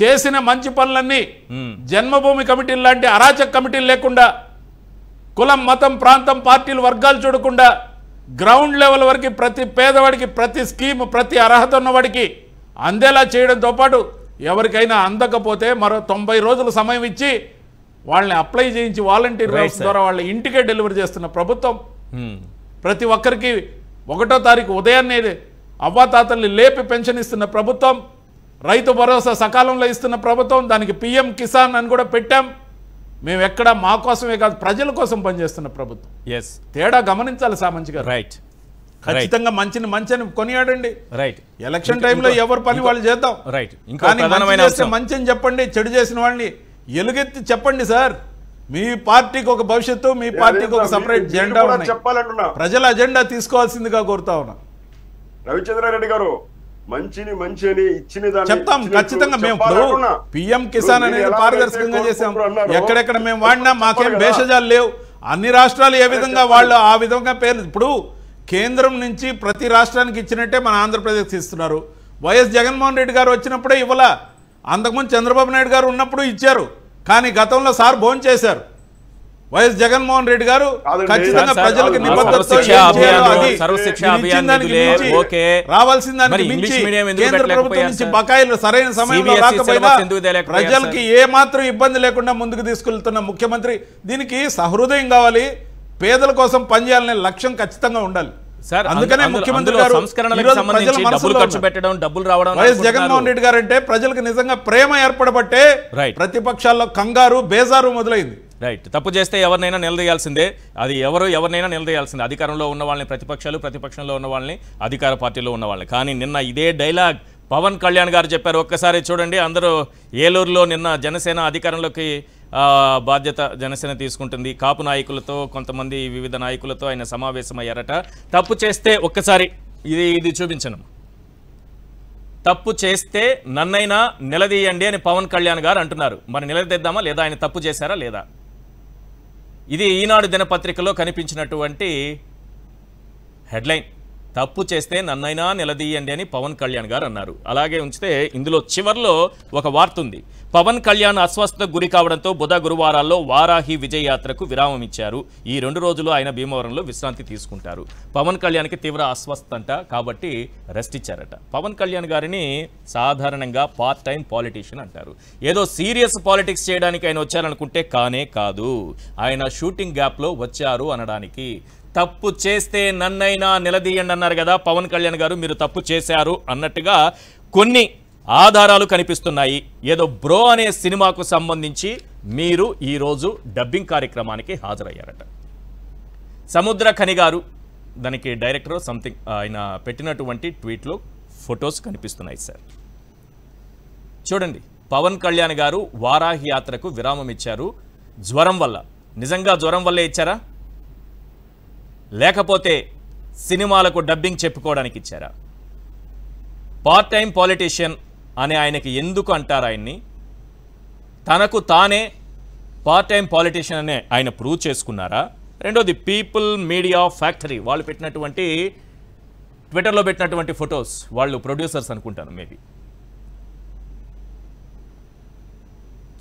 చేసిన మంచి పనులన్నీ hmm. జన్మభూమి కమిటీలు లాంటి అరాచక కమిటీలు లేకుండా కులం మతం ప్రాంతం పార్టీలు వర్గాలు చూడకుండా గ్రౌండ్ లెవెల్ వరకు ప్రతి పేదవాడికి ప్రతి స్కీమ్ ప్రతి అర్హత ఉన్నవాడికి అందేలా చేయడంతో పాటు ఎవరికైనా అందకపోతే మరో తొంభై రోజులు సమయం ఇచ్చి వాళ్ళని అప్లై చేయించి వాలంటీర్ రైట్స్ ద్వారా వాళ్ళ ఇంటికే డెలివరీ చేస్తున్న ప్రభుత్వం hmm. ప్రతి ఒక్కరికి ఒకటో తారీఖు ఉదయాన్నే అవ్వాతాతల్ని లేపి పెన్షన్ ఇస్తున్న ప్రభుత్వం రైతు భరోసా సకాలంలో ఇస్తున్న ప్రభుత్వం దానికి పిఎం కిసాన్ అని కూడా పెట్టాం మేము ఎక్కడ మా కోసమే కాదు ప్రజల కోసం పనిచేస్తున్న ప్రభుత్వం ఎస్ తేడా గమనించాలి సామంచిగా రైట్ ఖచ్చితంగా మంచిని మంచిని కొనియాడండి రైట్ ఎలక్షన్ టైంలో ఎవరు పని వాళ్ళు చేద్దాం రైట్ ఇంకా మంచిని చెప్పండి చెడు చేసిన వాళ్ళని ఎలుగెత్తి చెప్పండి సార్ మీ పార్టీకి ఒక భవిష్యత్తు మీ పార్టీకి ఒక సపరేట్ జెండా చెప్పాలంటున్నా ప్రజల అజెండా తీసుకోవాల్సిందిగా కోరుతా ఉన్నా రవిచంద్రారెడ్డి గారు మంచిని మంచి అని ఇచ్చిన చెప్తాం ఖచ్చితంగా మేము పిఎం కిసాన్ అనేది పారదర్శకంగా చేసాం ఎక్కడెక్కడ మేము వాడినా మాకేం భేషజాలు లేవు అన్ని రాష్ట్రాలు ఏ విధంగా వాళ్ళు ఆ విధంగా పేరు ఇప్పుడు కేంద్రం నుంచి ప్రతి రాష్ట్రానికి ఇచ్చినట్టే మన ఆంధ్రప్రదేశ్ ఇస్తున్నారు వైఎస్ జగన్మోహన్ రెడ్డి గారు వచ్చినప్పుడే ఇవ్వాల అంతకుముందు చంద్రబాబు నాయుడు గారు ఉన్నప్పుడు ఇచ్చారు కానీ గతంలో సార్ భోంచేశారు వైఎస్ జగన్మోహన్ రెడ్డి గారు ఖచ్చితంగా ప్రజలకు రావాల్సిందానికి బకాయిలు సరైన సమయంలో e రాకపోయినా ప్రజలకి ఏ మాత్రం ఇబ్బంది లేకుండా ముందుకు తీసుకెళ్తున్న ముఖ్యమంత్రి దీనికి సహృదయం కావాలి పేదల కోసం పనిచేయాలనే లక్ష్యం ఖచ్చితంగా ఉండాలి సార్ అందుకనే ముఖ్యమంత్రి గారు డబ్బులు ఖర్చు పెట్టడం డబ్బులు రావడం వైఎస్ జగన్మోహన్ రెడ్డి గారు అంటే ప్రజలకు నిజంగా ప్రేమ ఏర్పడబట్టే ప్రతిపక్షాల్లో కంగారు బేజారు మొదలైంది రైట్ తప్పు చేస్తే ఎవరినైనా నిలదీయాల్సిందే అది ఎవరు ఎవరినైనా నిలదీయాల్సిందే అధికారంలో ఉన్న వాళ్ళని ప్రతిపక్షాలు ప్రతిపక్షంలో ఉన్న వాళ్ళని అధికార పార్టీలో ఉన్న వాళ్ళని కానీ నిన్న ఇదే డైలాగ్ పవన్ కళ్యాణ్ గారు చెప్పారు ఒక్కసారి చూడండి అందరూ ఏలూరులో నిన్న జనసేన అధికారంలోకి బాధ్యత జనసేన తీసుకుంటుంది కాపు నాయకులతో కొంతమంది వివిధ నాయకులతో ఆయన సమావేశమయ్యారట తప్పు చేస్తే ఒక్కసారి ఇది ఇది చూపించను తప్పు చేస్తే నన్నైనా నిలదీయండి అని పవన్ కళ్యాణ్ గారు అంటున్నారు మరి నిలదీద్దామా లేదా ఆయన తప్పు చేశారా లేదా ఇది ఈనాడు దినపత్రికలో కనిపించినటువంటి హెడ్లైన్ తప్పు చేస్తే నన్నైనా నిలదీయండి అని పవన్ కళ్యాణ్ గారు అన్నారు అలాగే ఉంచితే ఇందులో చివర్లో ఒక వార్త ఉంది పవన్ కళ్యాణ్ అస్వస్థతకు గురి కావడంతో బుధ గురువారాల్లో వారాహి విజయ యాత్రకు విరామం ఇచ్చారు ఈ రెండు రోజులు ఆయన భీమవరంలో విశ్రాంతి తీసుకుంటారు పవన్ కళ్యాణ్కి తీవ్ర అస్వస్థత అంట కాబట్టి రెస్ట్ ఇచ్చారట పవన్ కళ్యాణ్ గారిని సాధారణంగా పార్ట్ టైం పాలిటీషియన్ అంటారు ఏదో సీరియస్ పాలిటిక్స్ చేయడానికి ఆయన వచ్చారనుకుంటే కానే కాదు ఆయన షూటింగ్ గ్యాప్లో వచ్చారు అనడానికి తప్పు చేస్తే నన్నైనా నిలదీయండి అన్నారు కదా పవన్ కళ్యాణ్ గారు మీరు తప్పు చేశారు అన్నట్టుగా కొన్ని ఆధారాలు కనిపిస్తున్నాయి ఏదో బ్రో అనే సినిమాకు సంబంధించి మీరు ఈరోజు డబ్బింగ్ కార్యక్రమానికి హాజరయ్యారట సముద్ర ఖని గారు దానికి డైరెక్టర్ సంథింగ్ ఆయన పెట్టినటువంటి ట్వీట్లో ఫొటోస్ కనిపిస్తున్నాయి సార్ చూడండి పవన్ కళ్యాణ్ గారు వారాహి యాత్రకు విరామం ఇచ్చారు జ్వరం వల్ల నిజంగా జ్వరం వల్లే ఇచ్చారా లేకపోతే సినిమాలకు డబ్బింగ్ చెప్పుకోవడానికి ఇచ్చారా పార్ట్ టైం పాలిటీషియన్ అని ఆయనకి ఎందుకు అంటారు ఆయన్ని తనకు తానే పార్ట్ టైం పాలిటీషియన్ అనే ఆయన ప్రూవ్ చేసుకున్నారా రెండోది పీపుల్ మీడియా ఫ్యాక్టరీ వాళ్ళు పెట్టినటువంటి ట్విట్టర్లో పెట్టినటువంటి ఫొటోస్ వాళ్ళు ప్రొడ్యూసర్స్ అనుకుంటాను మేబీ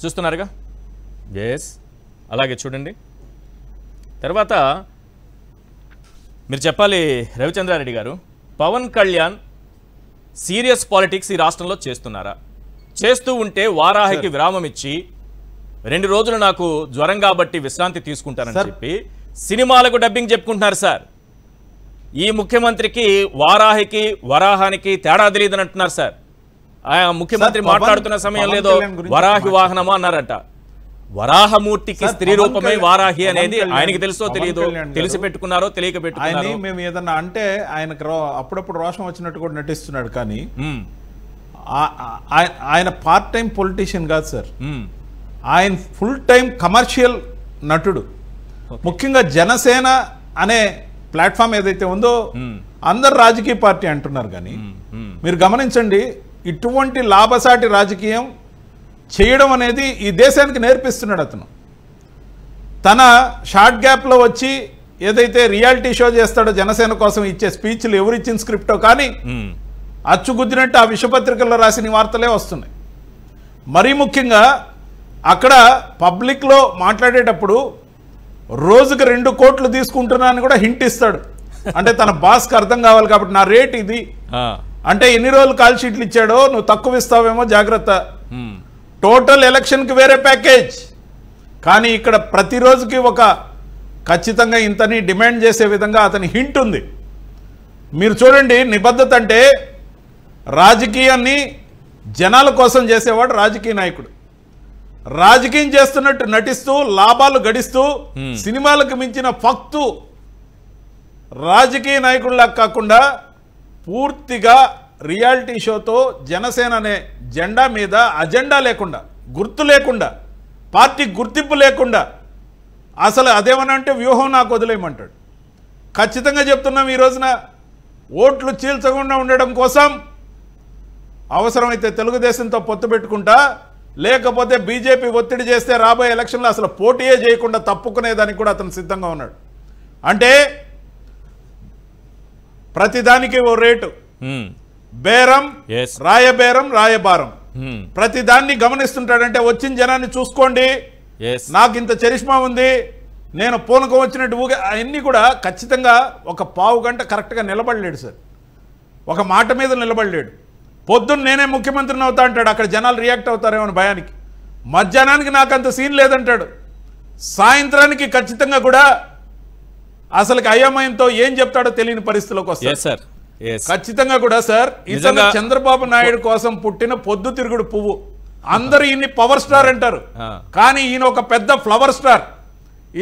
చూస్తున్నారుగా ఎస్ అలాగే చూడండి తర్వాత మీరు చెప్పాలి రవిచంద్రారెడ్డి గారు పవన్ కళ్యాణ్ సీరియస్ పాలిటిక్స్ ఈ రాష్ట్రంలో చేస్తున్నారా చేస్తూ ఉంటే వారాహికి విరామం ఇచ్చి రెండు రోజులు నాకు జ్వరం కాబట్టి విశ్రాంతి తీసుకుంటానని చెప్పి సినిమాలకు డబ్బింగ్ చెప్పుకుంటున్నారు సార్ ఈ ముఖ్యమంత్రికి వారాహికి వరాహానికి తేడా తెలియదని అంటున్నారు సార్ ముఖ్యమంత్రి మాట్లాడుతున్న సమయం లేదో వరాహి వాహనమా అన్నారట వరాహమూర్తికి స్త్రీ రూపమే వారాహి అనేది ఆయనకి తెలుసో తెలియదు తెలిసి పెట్టుకున్నారో తెలియక పెట్టుకున్నారు మేము ఏదన్నా అంటే ఆయనకు అప్పుడప్పుడు రోషం వచ్చినట్టు కూడా నటిస్తున్నాడు కానీ ఆయన పార్ట్ టైం పొలిటీషియన్ కాదు సార్ ఆయన ఫుల్ టైం కమర్షియల్ నటుడు ముఖ్యంగా జనసేన అనే ప్లాట్ఫామ్ ఏదైతే ఉందో అందరు రాజకీయ పార్టీ అంటున్నారు కానీ మీరు గమనించండి ఇటువంటి లాభసాటి రాజకీయం చేయడం అనేది ఈ దేశానికి నేర్పిస్తున్నాడు అతను తన షార్ట్ గ్యాప్లో వచ్చి ఏదైతే రియాలిటీ షో చేస్తాడో జనసేన కోసం ఇచ్చే స్పీచ్లు ఎవరు ఇచ్చిన స్క్రిప్టో కానీ అచ్చుగుద్దినట్టు ఆ విషపత్రికల్లో రాసిన వార్తలే వస్తున్నాయి మరీ ముఖ్యంగా అక్కడ పబ్లిక్లో మాట్లాడేటప్పుడు రోజుకి రెండు కోట్లు తీసుకుంటున్నానని కూడా హింట్ ఇస్తాడు అంటే తన బాస్కి అర్థం కావాలి కాబట్టి నా రేట్ ఇది అంటే ఎన్ని రోజులు కాల్షీట్లు ఇచ్చాడో నువ్వు తక్కువ ఇస్తావేమో జాగ్రత్త టోటల్ ఎలక్షన్కి వేరే ప్యాకేజ్ కానీ ఇక్కడ ప్రతిరోజుకి ఒక ఖచ్చితంగా ఇంతని డిమాండ్ చేసే విధంగా అతని హింట్ ఉంది మీరు చూడండి నిబద్ధత అంటే రాజకీయాన్ని జనాల కోసం చేసేవాడు రాజకీయ నాయకుడు రాజకీయం చేస్తున్నట్టు నటిస్తూ లాభాలు గడిస్తూ సినిమాలకు మించిన ఫక్తు రాజకీయ నాయకుల్లా కాకుండా పూర్తిగా రియాలిటీ షోతో జనసేన అనే జెండా మీద అజెండా లేకుండా గుర్తు లేకుండా పార్టీ గుర్తింపు లేకుండా అసలు అంటే వ్యూహం నాకు వదిలేయమంటాడు ఖచ్చితంగా చెప్తున్నాం ఈ రోజున ఓట్లు చీల్చకుండా ఉండడం కోసం అవసరమైతే తెలుగుదేశంతో పొత్తు పెట్టుకుంటా లేకపోతే బీజేపీ ఒత్తిడి చేస్తే రాబోయే ఎలక్షన్లో అసలు పోటీయే చేయకుండా తప్పుకునేదానికి కూడా అతను సిద్ధంగా ఉన్నాడు అంటే ప్రతిదానికి ఓ రేటు బేరం రాయబేరం రాయబారం hmm. ప్రతి దాన్ని గమనిస్తుంటాడంటే వచ్చిన జనాన్ని చూసుకోండి నాకు ఇంత చరిష్మా ఉంది నేను పూనకం వచ్చినట్టు ఊగే అవన్నీ కూడా ఖచ్చితంగా ఒక పావు గంట కరెక్ట్గా నిలబడలేడు సార్ ఒక మాట మీద నిలబడలేడు పొద్దున్న నేనే ముఖ్యమంత్రిని అవుతా అంటాడు అక్కడ జనాలు రియాక్ట్ అవుతారేమో భయానికి మధ్యాహ్నానికి నాకు అంత సీన్ లేదంటాడు సాయంత్రానికి ఖచ్చితంగా కూడా అసలుకి అయోమయంతో ఏం చెప్తాడో తెలియని పరిస్థితిలోకి వస్తాయి సార్ ఖచ్చితంగా కూడా సార్ ఇతను చంద్రబాబు నాయుడు కోసం పుట్టిన పొద్దు తిరుగుడు పువ్వు అందరు ఈయన్ని పవర్ స్టార్ అంటారు కానీ ఈయన ఒక పెద్ద ఫ్లవర్ స్టార్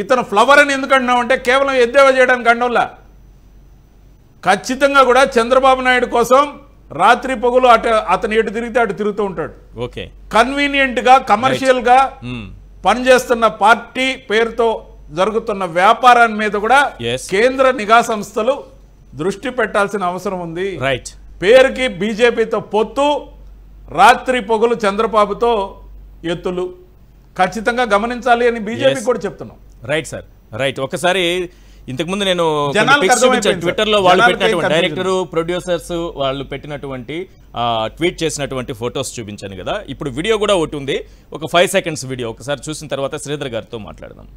ఇతను ఫ్లవర్ అని ఎందుకంటున్నావు అంటే కేవలం ఎద్దేవా చేయడానికి అండంలా ఖచ్చితంగా కూడా చంద్రబాబు నాయుడు కోసం రాత్రి పొగులు అటు అతను ఎటు తిరిగితే అటు తిరుగుతూ ఉంటాడు ఓకే కన్వీనియంట్ గా కమర్షియల్ గా hmm. పనిచేస్తున్న పార్టీ పేరుతో జరుగుతున్న వ్యాపారాన్ని మీద కూడా కేంద్ర నిఘా సంస్థలు దృష్టి పెట్టాల్సిన అవసరం ఉంది రైట్ పేరుకి బీజేపీతో పొత్తు రాత్రి పొగులు చంద్రబాబుతో ఎత్తులు ఖచ్చితంగా గమనించాలి అని బీజేపీ కూడా చెప్తున్నాం రైట్ సార్ రైట్ ఒకసారి ఇంతకుముందు నేను ట్విట్టర్ లో వాళ్ళు పెట్టినటువంటి డైరెక్టర్ ప్రొడ్యూసర్స్ వాళ్ళు పెట్టినటువంటి ట్వీట్ చేసినటువంటి ఫొటోస్ చూపించాను కదా ఇప్పుడు వీడియో కూడా ఒకటి ఉంది ఒక ఫైవ్ సెకండ్స్ వీడియో ఒకసారి చూసిన తర్వాత శ్రీధర్ గారితో మాట్లాడదాం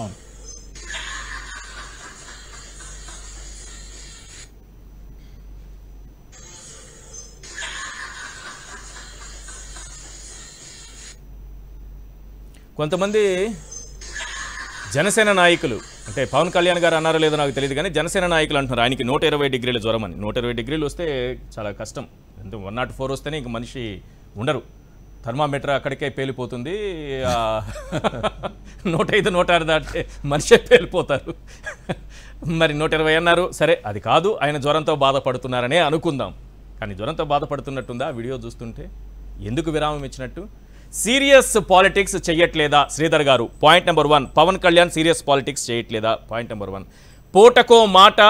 అవును కొంతమంది జనసేన నాయకులు అంటే పవన్ కళ్యాణ్ గారు అన్నారో లేదో నాకు తెలియదు కానీ జనసేన నాయకులు అంటున్నారు ఆయనకి నూట ఇరవై డిగ్రీలు జ్వరం అని నూట ఇరవై డిగ్రీలు వస్తే చాలా కష్టం అంటే వన్ నాట్ ఫోర్ వస్తేనే ఇంక మనిషి ఉండరు థర్మామీటర్ అక్కడికే పేలిపోతుంది నూట ఐదు నూట ఆరు దాటితే మనిషే పేలిపోతారు మరి నూట ఇరవై అన్నారు సరే అది కాదు ఆయన జ్వరంతో బాధపడుతున్నారనే అనుకుందాం కానీ జ్వరంతో బాధపడుతున్నట్టుందా వీడియో చూస్తుంటే ఎందుకు విరామం ఇచ్చినట్టు సీరియస్ పాలిటిక్స్ చేయట్లేదా Sridhar garu point number one Pawan Kalyan serious politics చేయట్లేదా పాయింట్ నెంబర్ వన్ పూటకో మాట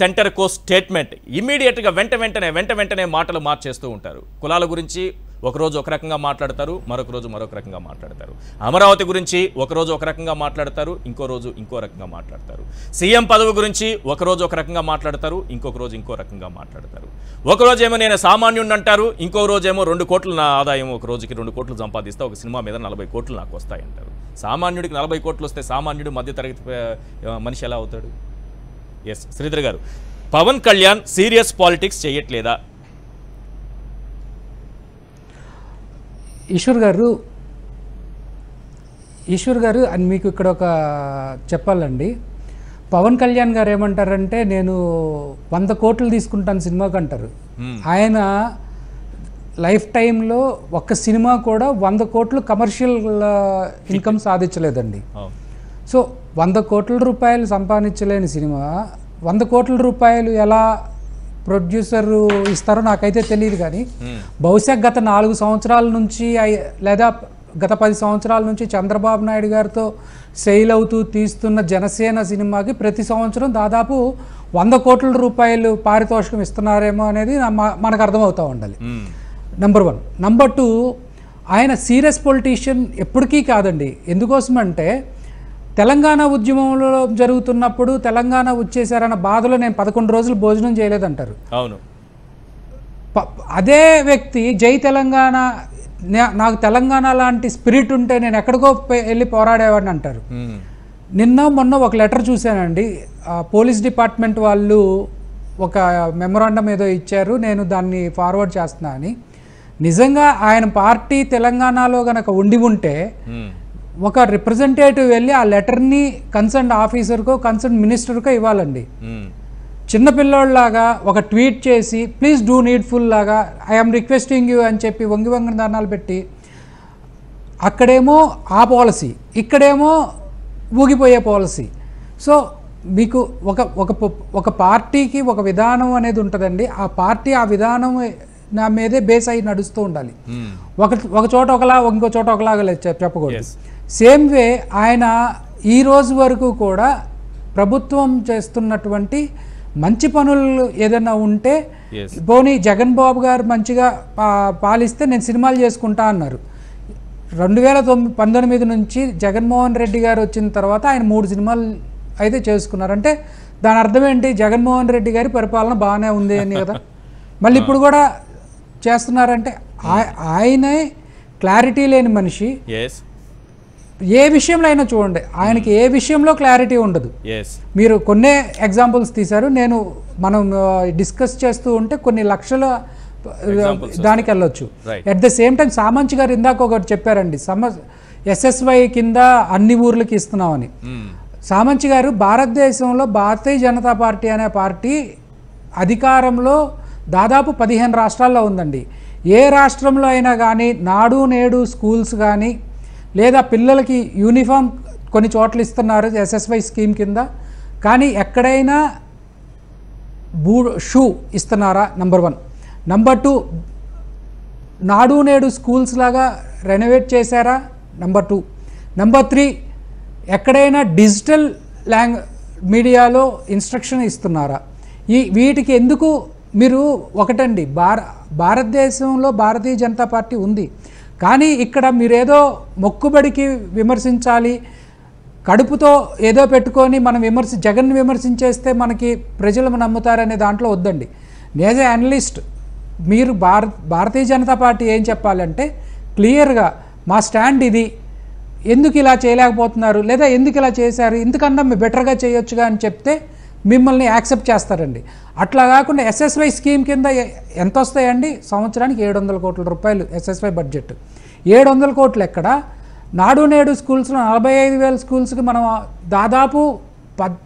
సెంటర్కో స్టేట్మెంట్ ఇమీడియట్గా వెంట వెంటనే వెంట వెంటనే మాటలు మార్చేస్తూ ఉంటారు కులాల గురించి ఒకరోజు ఒక రకంగా మాట్లాడతారు మరొక రోజు మరొక రకంగా మాట్లాడతారు అమరావతి గురించి ఒకరోజు ఒక రకంగా మాట్లాడతారు ఇంకో రోజు ఇంకో రకంగా మాట్లాడతారు సీఎం పదవి గురించి ఒకరోజు ఒక రకంగా మాట్లాడతారు ఇంకొక రోజు ఇంకో రకంగా మాట్లాడతారు ఒకరోజు ఏమో నేను సామాన్యుడిని అంటారు ఇంకో రోజేమో రెండు కోట్లు నా ఆదాయం ఒక రోజుకి రెండు కోట్లు సంపాదిస్తే ఒక సినిమా మీద నలభై కోట్లు నాకు వస్తాయంటారు సామాన్యుడికి నలభై కోట్లు వస్తే సామాన్యుడు మధ్యతరగతి మనిషి ఎలా అవుతాడు ఎస్ శ్రీధర్ గారు పవన్ కళ్యాణ్ సీరియస్ పాలిటిక్స్ చేయట్లేదా ఈశ్వర్ గారు ఈశ్వర్ గారు అని మీకు ఇక్కడ ఒక చెప్పాలండి పవన్ కళ్యాణ్ గారు ఏమంటారంటే నేను వంద కోట్లు తీసుకుంటాను సినిమాకి అంటారు ఆయన లైఫ్ టైంలో ఒక్క సినిమా కూడా వంద కోట్లు కమర్షియల్ ఇన్కమ్ సాధించలేదండి సో వంద కోట్ల రూపాయలు సంపాదించలేని సినిమా వంద కోట్ల రూపాయలు ఎలా ప్రొడ్యూసర్ ఇస్తారో నాకైతే తెలియదు కానీ hmm. బహుశా గత నాలుగు సంవత్సరాల నుంచి లేదా గత పది సంవత్సరాల నుంచి చంద్రబాబు నాయుడు గారితో సెయిల్ అవుతూ తీస్తున్న జనసేన సినిమాకి ప్రతి సంవత్సరం దాదాపు వంద కోట్ల రూపాయలు పారితోషికం ఇస్తున్నారేమో అనేది మనకు అర్థమవుతూ ఉండాలి నెంబర్ వన్ నెంబర్ టూ ఆయన సీరియస్ పొలిటీషియన్ ఎప్పటికీ కాదండి ఎందుకోసమంటే అంటే తెలంగాణ ఉద్యమంలో జరుగుతున్నప్పుడు తెలంగాణ వచ్చేసారన్న బాధలో నేను పదకొండు రోజులు భోజనం చేయలేదంటారు అవును అదే వ్యక్తి జై తెలంగాణ నాకు తెలంగాణ లాంటి స్పిరిట్ ఉంటే నేను ఎక్కడికో వెళ్ళి పోరాడేవాడిని అంటారు నిన్న మొన్న ఒక లెటర్ చూశానండి పోలీస్ డిపార్ట్మెంట్ వాళ్ళు ఒక మెమొరాండం ఏదో ఇచ్చారు నేను దాన్ని ఫార్వర్డ్ చేస్తున్నా అని నిజంగా ఆయన పార్టీ తెలంగాణలో గనక ఉండి ఉంటే ఒక రిప్రజెంటేటివ్ వెళ్ళి ఆ లెటర్ని కన్సర్న్ ఆఫీసర్కో కన్సర్న్ మినిస్టర్కో ఇవ్వాలండి చిన్నపిల్లోళ్ళలాగా ఒక ట్వీట్ చేసి ప్లీజ్ డూ నీడ్ఫుల్ లాగా ఐఎమ్ రిక్వెస్టింగ్ యూ అని చెప్పి వంగి వంగిన దానాలు పెట్టి అక్కడేమో ఆ పాలసీ ఇక్కడేమో ఊగిపోయే పాలసీ సో మీకు ఒక ఒక ఒక పార్టీకి ఒక విధానం అనేది ఉంటుందండి ఆ పార్టీ ఆ విధానం నా మీదే బేస్ అయి నడుస్తూ ఉండాలి ఒక ఒక చోట ఒకలా ఇంకో చోట ఒకలాగా చెప్పకూడదు సేమ్ వే ఆయన ఈరోజు వరకు కూడా ప్రభుత్వం చేస్తున్నటువంటి మంచి పనులు ఏదైనా ఉంటే పోనీ జగన్ బాబు గారు మంచిగా పాలిస్తే నేను సినిమాలు చేసుకుంటా అన్నారు రెండు వేల తొమ్మిది పంతొమ్మిది నుంచి జగన్మోహన్ రెడ్డి గారు వచ్చిన తర్వాత ఆయన మూడు సినిమాలు అయితే చేసుకున్నారు అంటే దాని అర్థం ఏంటి జగన్మోహన్ రెడ్డి గారి పరిపాలన బాగానే ఉంది అని కదా మళ్ళీ ఇప్పుడు కూడా చేస్తున్నారంటే ఆయనే క్లారిటీ లేని మనిషి ఏ విషయంలో అయినా చూడండి ఆయనకి ఏ విషయంలో క్లారిటీ ఉండదు మీరు కొన్ని ఎగ్జాంపుల్స్ తీశారు నేను మనం డిస్కస్ చేస్తూ ఉంటే కొన్ని లక్షల దానికి వెళ్ళొచ్చు at the same time Samanchi garu ఇందాక ఒకటి చెప్పారండి సమ ఎస్ఎస్వై కింద అన్ని ఊర్లకి ఇస్తున్నామని hmm. సామంచి గారు భారతదేశంలో భారతీయ జనతా పార్టీ అనే పార్టీ అధికారంలో దాదాపు పదిహేను రాష్ట్రాల్లో ఉందండి ఏ రాష్ట్రంలో అయినా కానీ నాడు నేడు స్కూల్స్ కానీ లేదా పిల్లలకి యూనిఫామ్ కొన్ని చోట్ల ఇస్తున్నారు ఎస్ఎస్వై స్కీమ్ కింద కానీ ఎక్కడైనా బూ షూ ఇస్తున్నారా నంబర్ వన్ నంబర్ టూ నాడు నేడు స్కూల్స్ లాగా రెనోవేట్ చేశారా నంబర్ టూ నంబర్ త్రీ ఎక్కడైనా డిజిటల్ లాంగ్ మీడియాలో ఇన్స్ట్రక్షన్ ఇస్తున్నారా ఈ వీటికి ఎందుకు మీరు ఒకటండి భార భారతదేశంలో భారతీయ జనతా పార్టీ ఉంది కానీ ఇక్కడ మీరేదో మొక్కుబడికి విమర్శించాలి కడుపుతో ఏదో పెట్టుకొని మనం విమర్శ జగన్ విమర్శించేస్తే మనకి ప్రజలు నమ్ముతారనే దాంట్లో వద్దండి నేజ్ అనలిస్ట్ మీరు భార భారతీయ జనతా పార్టీ ఏం చెప్పాలంటే క్లియర్గా మా స్టాండ్ ఇది ఎందుకు ఇలా చేయలేకపోతున్నారు లేదా ఎందుకు ఇలా చేశారు ఇంతకన్నా బెటర్గా చేయొచ్చుగా అని చెప్తే మిమ్మల్ని యాక్సెప్ట్ చేస్తారండి అట్లా కాకుండా ఎస్ఎస్వై స్కీమ్ కింద ఎంత వస్తాయండి సంవత్సరానికి ఏడు వందల కోట్ల రూపాయలు ఎస్ఎస్వై బడ్జెట్ ఏడు వందల కోట్లు ఎక్కడ నాడు నేడు స్కూల్స్లో నలభై ఐదు వేల స్కూల్స్కి మనం దాదాపు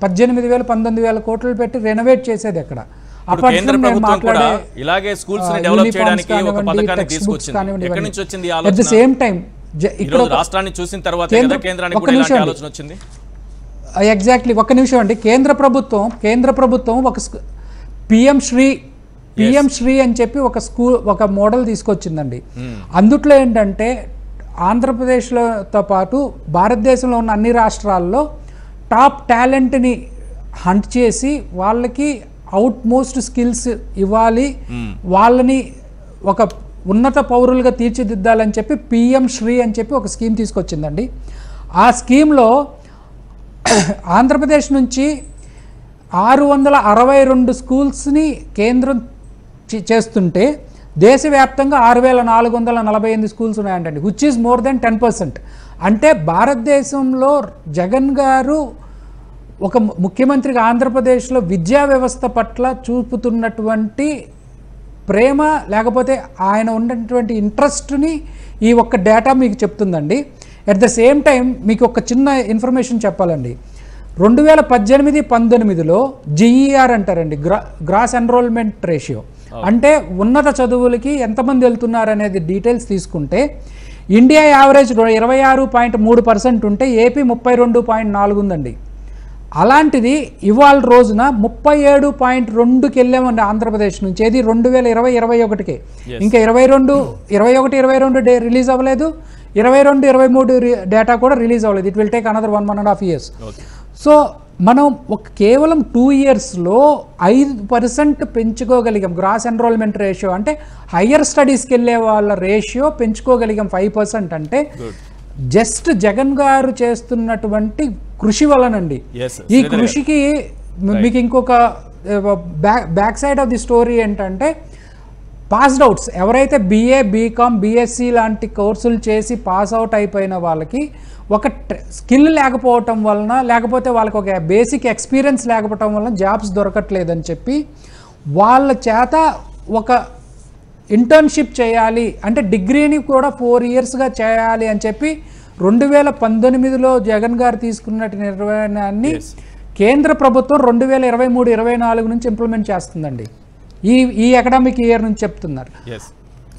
పద్దెనిమిది వేల పంతొమ్మిది వేల కోట్లు పెట్టి రెనోవేట్ చేసేది ఎక్కడ అప్పటి స్కూల్స్ సేమ్ టైం ఇక్కడ రాష్ట్రాన్ని చూసిన తర్వాత కేంద్రానికి ఆలోచన వచ్చింది ఎగ్జాక్ట్లీ ఒక్క నిమిషం అండి కేంద్ర ప్రభుత్వం కేంద్ర ప్రభుత్వం ఒక పిఎం శ్రీ పిఎం శ్రీ అని చెప్పి ఒక స్కూల్ ఒక మోడల్ తీసుకొచ్చిందండి hmm. అందుట్లో ఏంటంటే ఆంధ్రప్రదేశ్లోతో పాటు భారతదేశంలో ఉన్న అన్ని రాష్ట్రాల్లో టాప్ టాలెంట్ని హంట్ చేసి వాళ్ళకి అవుట్ మోస్ట్ స్కిల్స్ ఇవ్వాలి hmm. వాళ్ళని ఒక ఉన్నత పౌరులుగా తీర్చిదిద్దాలని చెప్పి పిఎం శ్రీ అని చెప్పి ఒక స్కీమ్ తీసుకొచ్చిందండి ఆ స్కీమ్లో ఆంధ్రప్రదేశ్ నుంచి ఆరు వందల అరవై రెండు స్కూల్స్ని కేంద్రం చేస్తుంటే దేశవ్యాప్తంగా ఆరు వేల నాలుగు వందల నలభై ఎనిమిది స్కూల్స్ ఉన్నాయంటండి which is more than ten percent అంటే భారతదేశంలో జగన్ గారు ఒక ముఖ్యమంత్రిగా ఆంధ్రప్రదేశ్లో విద్యా వ్యవస్థ పట్ల చూపుతున్నటువంటి ప్రేమ లేకపోతే ఆయన ఉన్నటువంటి ఇంట్రెస్ట్ని ఈ ఒక్క డేటా మీకు చెప్తుందండి ఎట్ ద సేమ్ టైం మీకు ఒక చిన్న ఇన్ఫర్మేషన్ చెప్పాలండి రెండు వేల పద్దెనిమిది పంతొమ్మిదిలో జిఈఆర్ e అంటారండి గ్రా గ్రాస్ ఎన్రోల్మెంట్ రేషియో అంటే ఉన్నత చదువులకి ఎంతమంది వెళ్తున్నారు అనేది డీటెయిల్స్ తీసుకుంటే ఇండియా యావరేజ్ ఇరవై ఆరు పాయింట్ మూడు పర్సెంట్ ఉంటే ఏపీ ముప్పై రెండు పాయింట్ నాలుగు ఉందండి అలాంటిది ఇవాళ రోజున ముప్పై ఏడు పాయింట్ రెండుకి వెళ్ళామండి ఆంధ్రప్రదేశ్ నుంచి ఏది రెండు వేల ఇరవై ఇరవై ఒకటికి ఇంకా ఇరవై రెండు ఇరవై ఒకటి ఇరవై రెండు డే రిలీజ్ అవ్వలేదు ఇరవై రెండు ఇరవై మూడు డేటా కూడా రిలీజ్ అవ్వలేదు it will take another one one and half years so మనం ఒక కేవలం టూ ఇయర్స్లో ఐదు పర్సెంట్ పెంచుకోగలిగాం గ్రాస్ ఎన్రోల్మెంట్ రేషియో అంటే హయ్యర్ స్టడీస్కి వెళ్ళే వాళ్ళ రేషియో పెంచుకోగలిగాం ఫైవ్ పర్సెంట్ అంటే జస్ట్ జగన్ గారు చేస్తున్నటువంటి కృషి వలనండి ఈ కృషికి మీకు ఇంకొక back back side of the story ఏంటంటే పాస్డ్ అవుట్స్ ఎవరైతే బీఏ బీకామ్ బీఎస్సీ లాంటి కోర్సులు చేసి పాస్ అవుట్ అయిపోయిన వాళ్ళకి ఒక స్కిల్ లేకపోవటం వలన లేకపోతే వాళ్ళకి ఒక బేసిక్ ఎక్స్పీరియన్స్ లేకపోవటం వలన జాబ్స్ దొరకట్లేదని చెప్పి వాళ్ళ చేత ఒక ఇంటర్న్షిప్ చేయాలి అంటే డిగ్రీని కూడా ఫోర్ ఇయర్స్గా చేయాలి అని చెప్పి రెండు వేల పంతొమ్మిదిలో జగన్ గారు తీసుకున్న నిర్వహణాన్ని కేంద్ర ప్రభుత్వం రెండు వేల ఇరవై మూడు ఇరవై నాలుగు నుంచి ఇంప్లిమెంట్ చేస్తుందండి ఈ ఈ అకాడమిక్ ఇయర్ నుంచి చెప్తున్నారు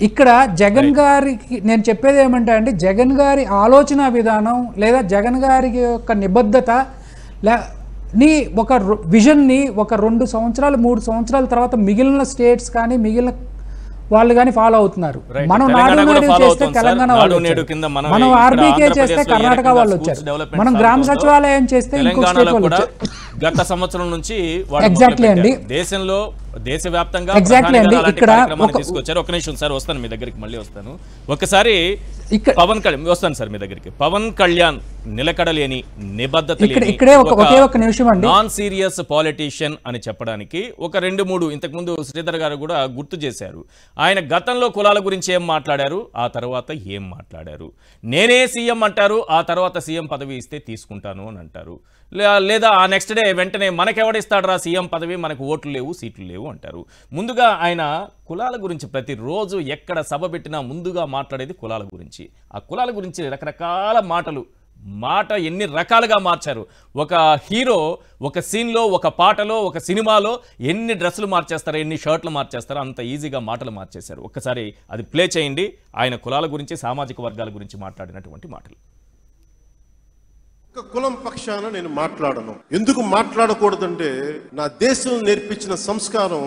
ఇక్కడ జగన్ గారికి నేను చెప్పేది ఏమంటే అండి జగన్ గారి ఆలోచన విధానం లేదా జగన్ గారికి యొక్క నిబద్ధత లే నీ ఒక విజన్ని ఒక రెండు సంవత్సరాలు మూడు సంవత్సరాల తర్వాత మిగిలిన స్టేట్స్ కానీ మిగిలిన వాళ్ళు కానీ ఫాలో అవుతున్నారు మనం నాడు నాడు చేస్తే తెలంగాణ వాళ్ళు మనం ఆర్బీకే చేస్తే కర్ణాటక వాళ్ళు వచ్చారు మనం గ్రామ సచివాలయం చేస్తే ఇంకో స్టేట్ వాళ్ళు వచ్చారు గత సంవత్సరం నుంచి ఎగ్జాక్ట్లీ అండి దేశంలో దేశవ్యాప్తంగా ఎగ్జాక్ట్లీ అండి ఇక్కడ తీసుకొచ్చారు ఒక నిమిషం సార్ వస్తాను మీ దగ్గరికి మళ్ళీ వస్తాను ఒకసారి పవన్ కళ్యాణ్ వస్తాను సార్ మీ దగ్గరికి పవన్ కళ్యాణ్ నిలకడలేని నిబద్ధత ఇక్కడే ఒకే ఒక నిమిషం అండి నాన్ సీరియస్ పాలిటీషియన్ అని చెప్పడానికి ఒక రెండు మూడు ఇంతకు ముందు శ్రీధర్ గారు కూడా గుర్తు చేశారు ఆయన గతంలో కులాల గురించి ఏం మాట్లాడారు ఆ తర్వాత ఏం మాట్లాడారు నేనే సీఎం అంటారు ఆ తర్వాత సీఎం పదవి ఇస్తే తీసుకుంటాను అని అంటారు లేదా ఆ నెక్స్ట్ డే వెంటనే మనకెవడిస్తాడు రా సీఎం పదవి మనకు ఓట్లు లేవు సీట్లు లేవు అంటారు ముందుగా ఆయన కులాల గురించి ప్రతిరోజు ఎక్కడ సభ పెట్టినా ముందుగా మాట్లాడేది కులాల గురించి ఆ కులాల గురించి రకరకాల మాటలు మాట ఎన్ని రకాలుగా మార్చారు ఒక హీరో ఒక సీన్లో ఒక పాటలో ఒక సినిమాలో ఎన్ని డ్రెస్సులు మార్చేస్తారో ఎన్ని షర్ట్లు మార్చేస్తారో అంత ఈజీగా మాటలు మార్చేశారు ఒక్కసారి అది ప్లే చేయండి ఆయన కులాల గురించి సామాజిక వర్గాల గురించి మాట్లాడినటువంటి మాటలు కులం పక్షాన నేను మాట్లాడను ఎందుకు మాట్లాడకూడదంటే నా దేశం నేర్పించిన సంస్కారం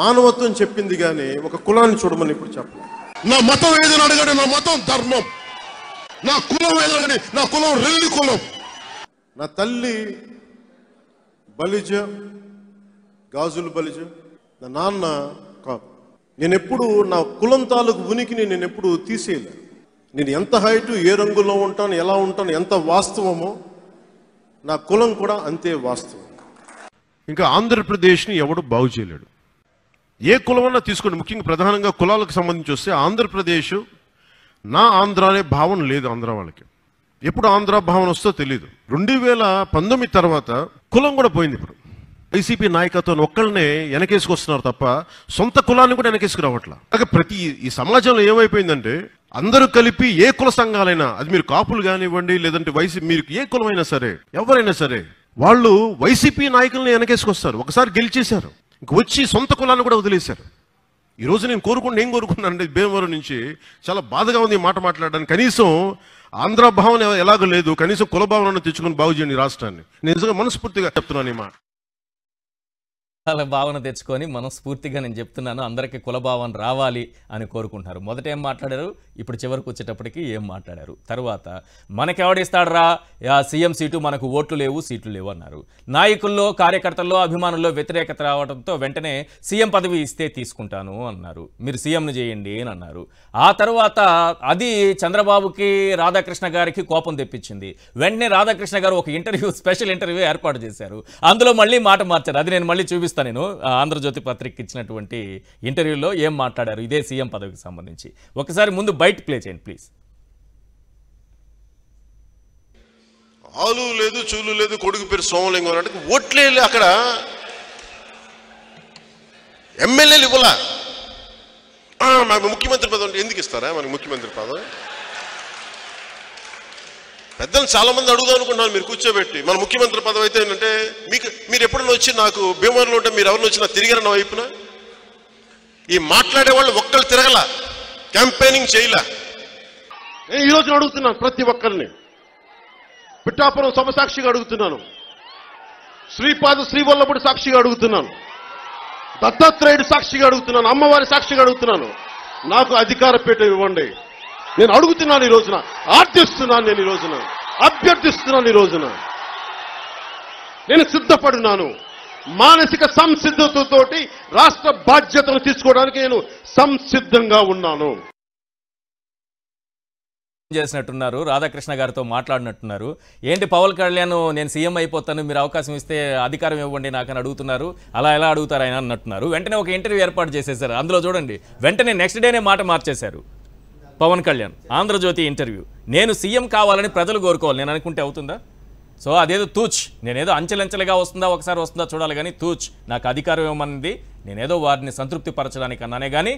మానవత్వం చెప్పింది కానీ ఒక కులాన్ని చూడమని ఇప్పుడు చెప్పను నా మతం ఏదని అడగడు నా మతం ధర్మం నా కులం ఏదని నా కులం రెండు కులం నా తల్లి బలిజ గాజులు బలిజ నా నాన్న కాదు నేను ఎప్పుడు నా కులం తాలూకు ఉనికిని నేను ఎప్పుడు తీసేయలేను నేను ఎంత హైటు ఏ రంగులో ఉంటాను ఎలా ఉంటాను ఎంత వాస్తవమో నా కులం కూడా అంతే వాస్తవం ఇంకా ఆంధ్రప్రదేశ్ని ఎవడు బాగు చేయలేడు ఏ కులమన్నా తీసుకోండి ముఖ్యంగా ప్రధానంగా కులాలకు సంబంధించి వస్తే ఆంధ్రప్రదేశ్ నా ఆంధ్ర అనే భావన లేదు ఆంధ్ర వాళ్ళకి ఎప్పుడు ఆంధ్ర భావన వస్తో తెలియదు రెండు వేల పంతొమ్మిది తర్వాత కులం కూడా పోయింది ఇప్పుడు వైసీపీ నాయకత్వం ఒక్కళ్ళనే వెనకేసుకొస్తున్నారు తప్ప సొంత కులాన్ని కూడా వెనకేసుకురావట్లా అలాగే ప్రతి ఈ సమాజంలో ఏమైపోయిందంటే అందరూ కలిపి ఏ కుల సంఘాలైనా అది మీరు కాపులు కానివ్వండి లేదంటే వైసీపీ మీరు ఏ కులమైనా సరే ఎవరైనా సరే వాళ్ళు వైసీపీ నాయకుల్ని వెనకేసుకొస్తారు ఒకసారి గెలిచేశారు ఇంక వచ్చి సొంత కులాన్ని కూడా వదిలేశారు ఈరోజు నేను కోరుకుంటే ఏం అంటే భీమవరం నుంచి చాలా బాధగా ఉంది మాట మాట్లాడడానికి కనీసం ఆంధ్ర భావన ఎలాగో లేదు కనీసం కులభావన తెచ్చుకుని బాగు చేయండి రాష్ట్రాన్ని నేను నిజంగా మనస్ఫూర్తిగా చెప్తున్నాను ఈ మాట కులాల భావన తెచ్చుకొని మనం స్ఫూర్తిగా నేను చెప్తున్నాను అందరికీ కుల భావన రావాలి అని కోరుకుంటున్నారు మొదట ఏం మాట్లాడారు ఇప్పుడు చివరికి వచ్చేటప్పటికి ఏం మాట్లాడారు తర్వాత మనకెవడిస్తాడరా సీఎం సీటు మనకు ఓట్లు లేవు సీట్లు లేవు అన్నారు నాయకుల్లో కార్యకర్తల్లో అభిమానుల్లో వ్యతిరేకత రావడంతో వెంటనే సీఎం పదవి ఇస్తే తీసుకుంటాను అన్నారు మీరు సీఎంను చేయండి అని అన్నారు ఆ తర్వాత అది చంద్రబాబుకి రాధాకృష్ణ గారికి కోపం తెప్పించింది వెంటనే రాధాకృష్ణ గారు ఒక ఇంటర్వ్యూ స్పెషల్ ఇంటర్వ్యూ ఏర్పాటు చేశారు అందులో మళ్ళీ మాట మార్చారు అది నేను మళ్ళీ చూపిస్తాను చూపిస్తాను నేను ఆంధ్రజ్యోతి పత్రిక ఇచ్చినటువంటి ఇంటర్వ్యూలో ఏం మాట్లాడారు ఇదే సీఎం పదవికి సంబంధించి ఒకసారి ముందు బయట ప్లే చేయండి ప్లీజ్ ఆలు లేదు చూలు లేదు కొడుకు పేరు సోమలింగం అంటే ఓట్లే అక్కడ ఎమ్మెల్యేలు ఇవ్వాల మాకు ముఖ్యమంత్రి పదం ఎందుకు ఇస్తారా మనకి ముఖ్యమంత్రి పదం పెద్దలు చాలామంది అడుగుదాం అనుకుంటున్నాను మీరు కూర్చోబెట్టి మన ముఖ్యమంత్రి పదవి అయితే ఏంటంటే మీకు మీరు ఎప్పుడన్నా వచ్చి నాకు భీమవరంలో ఉంటే మీరు ఎవరిని వచ్చినా తిరిగిన వైపున ఈ మాట్లాడే వాళ్ళు ఒక్కళ్ళు తిరగల క్యాంపెయినింగ్ చేయలే నేను రోజున అడుగుతున్నాను ప్రతి ఒక్కరిని పిఠాపురం సమసాక్షిగా అడుగుతున్నాను శ్రీపాద శ్రీవల్లభుడు సాక్షిగా అడుగుతున్నాను దత్తాత్రేయుడు సాక్షిగా అడుగుతున్నాను అమ్మవారి సాక్షిగా అడుగుతున్నాను నాకు అధికార పీఠం ఇవ్వండి నేను అడుగుతున్నాను ఈ రోజున ఆర్థిస్తున్నాను నేను ఈ రోజున అభ్యర్థిస్తున్నాను ఈ రోజున నేను సిద్ధపడినాను మానసిక సంసిద్ధతతోటి రాష్ట్ర బాధ్యతను తీసుకోవడానికి నేను సంసిద్ధంగా ఉన్నాను చేసినట్టున్నారు రాధాకృష్ణ గారితో మాట్లాడినట్టున్నారు ఏంటి పవన్ కళ్యాణ్ నేను సీఎం అయిపోతాను మీరు అవకాశం ఇస్తే అధికారం ఇవ్వండి నాకని అడుగుతున్నారు అలా ఎలా అడుగుతారు ఆయన అన్నట్టున్నారు వెంటనే ఒక ఇంటర్వ్యూ ఏర్పాటు చేసేసారు అందులో చూడండి వెంటనే నెక్స్ట్ డేనే మాట మార్చేశారు పవన్ కళ్యాణ్ ఆంధ్రజ్యోతి ఇంటర్వ్యూ నేను సీఎం కావాలని ప్రజలు కోరుకోవాలి నేను అనుకుంటే అవుతుందా సో అదేదో తూచ్ నేనేదో అంచెలంచెలుగా వస్తుందా ఒకసారి వస్తుందా చూడాలి కానీ తూచ్ నాకు అధికారం ఏమన్నది నేనేదో వారిని సంతృప్తి పరచడానికి అన్నానే కానీ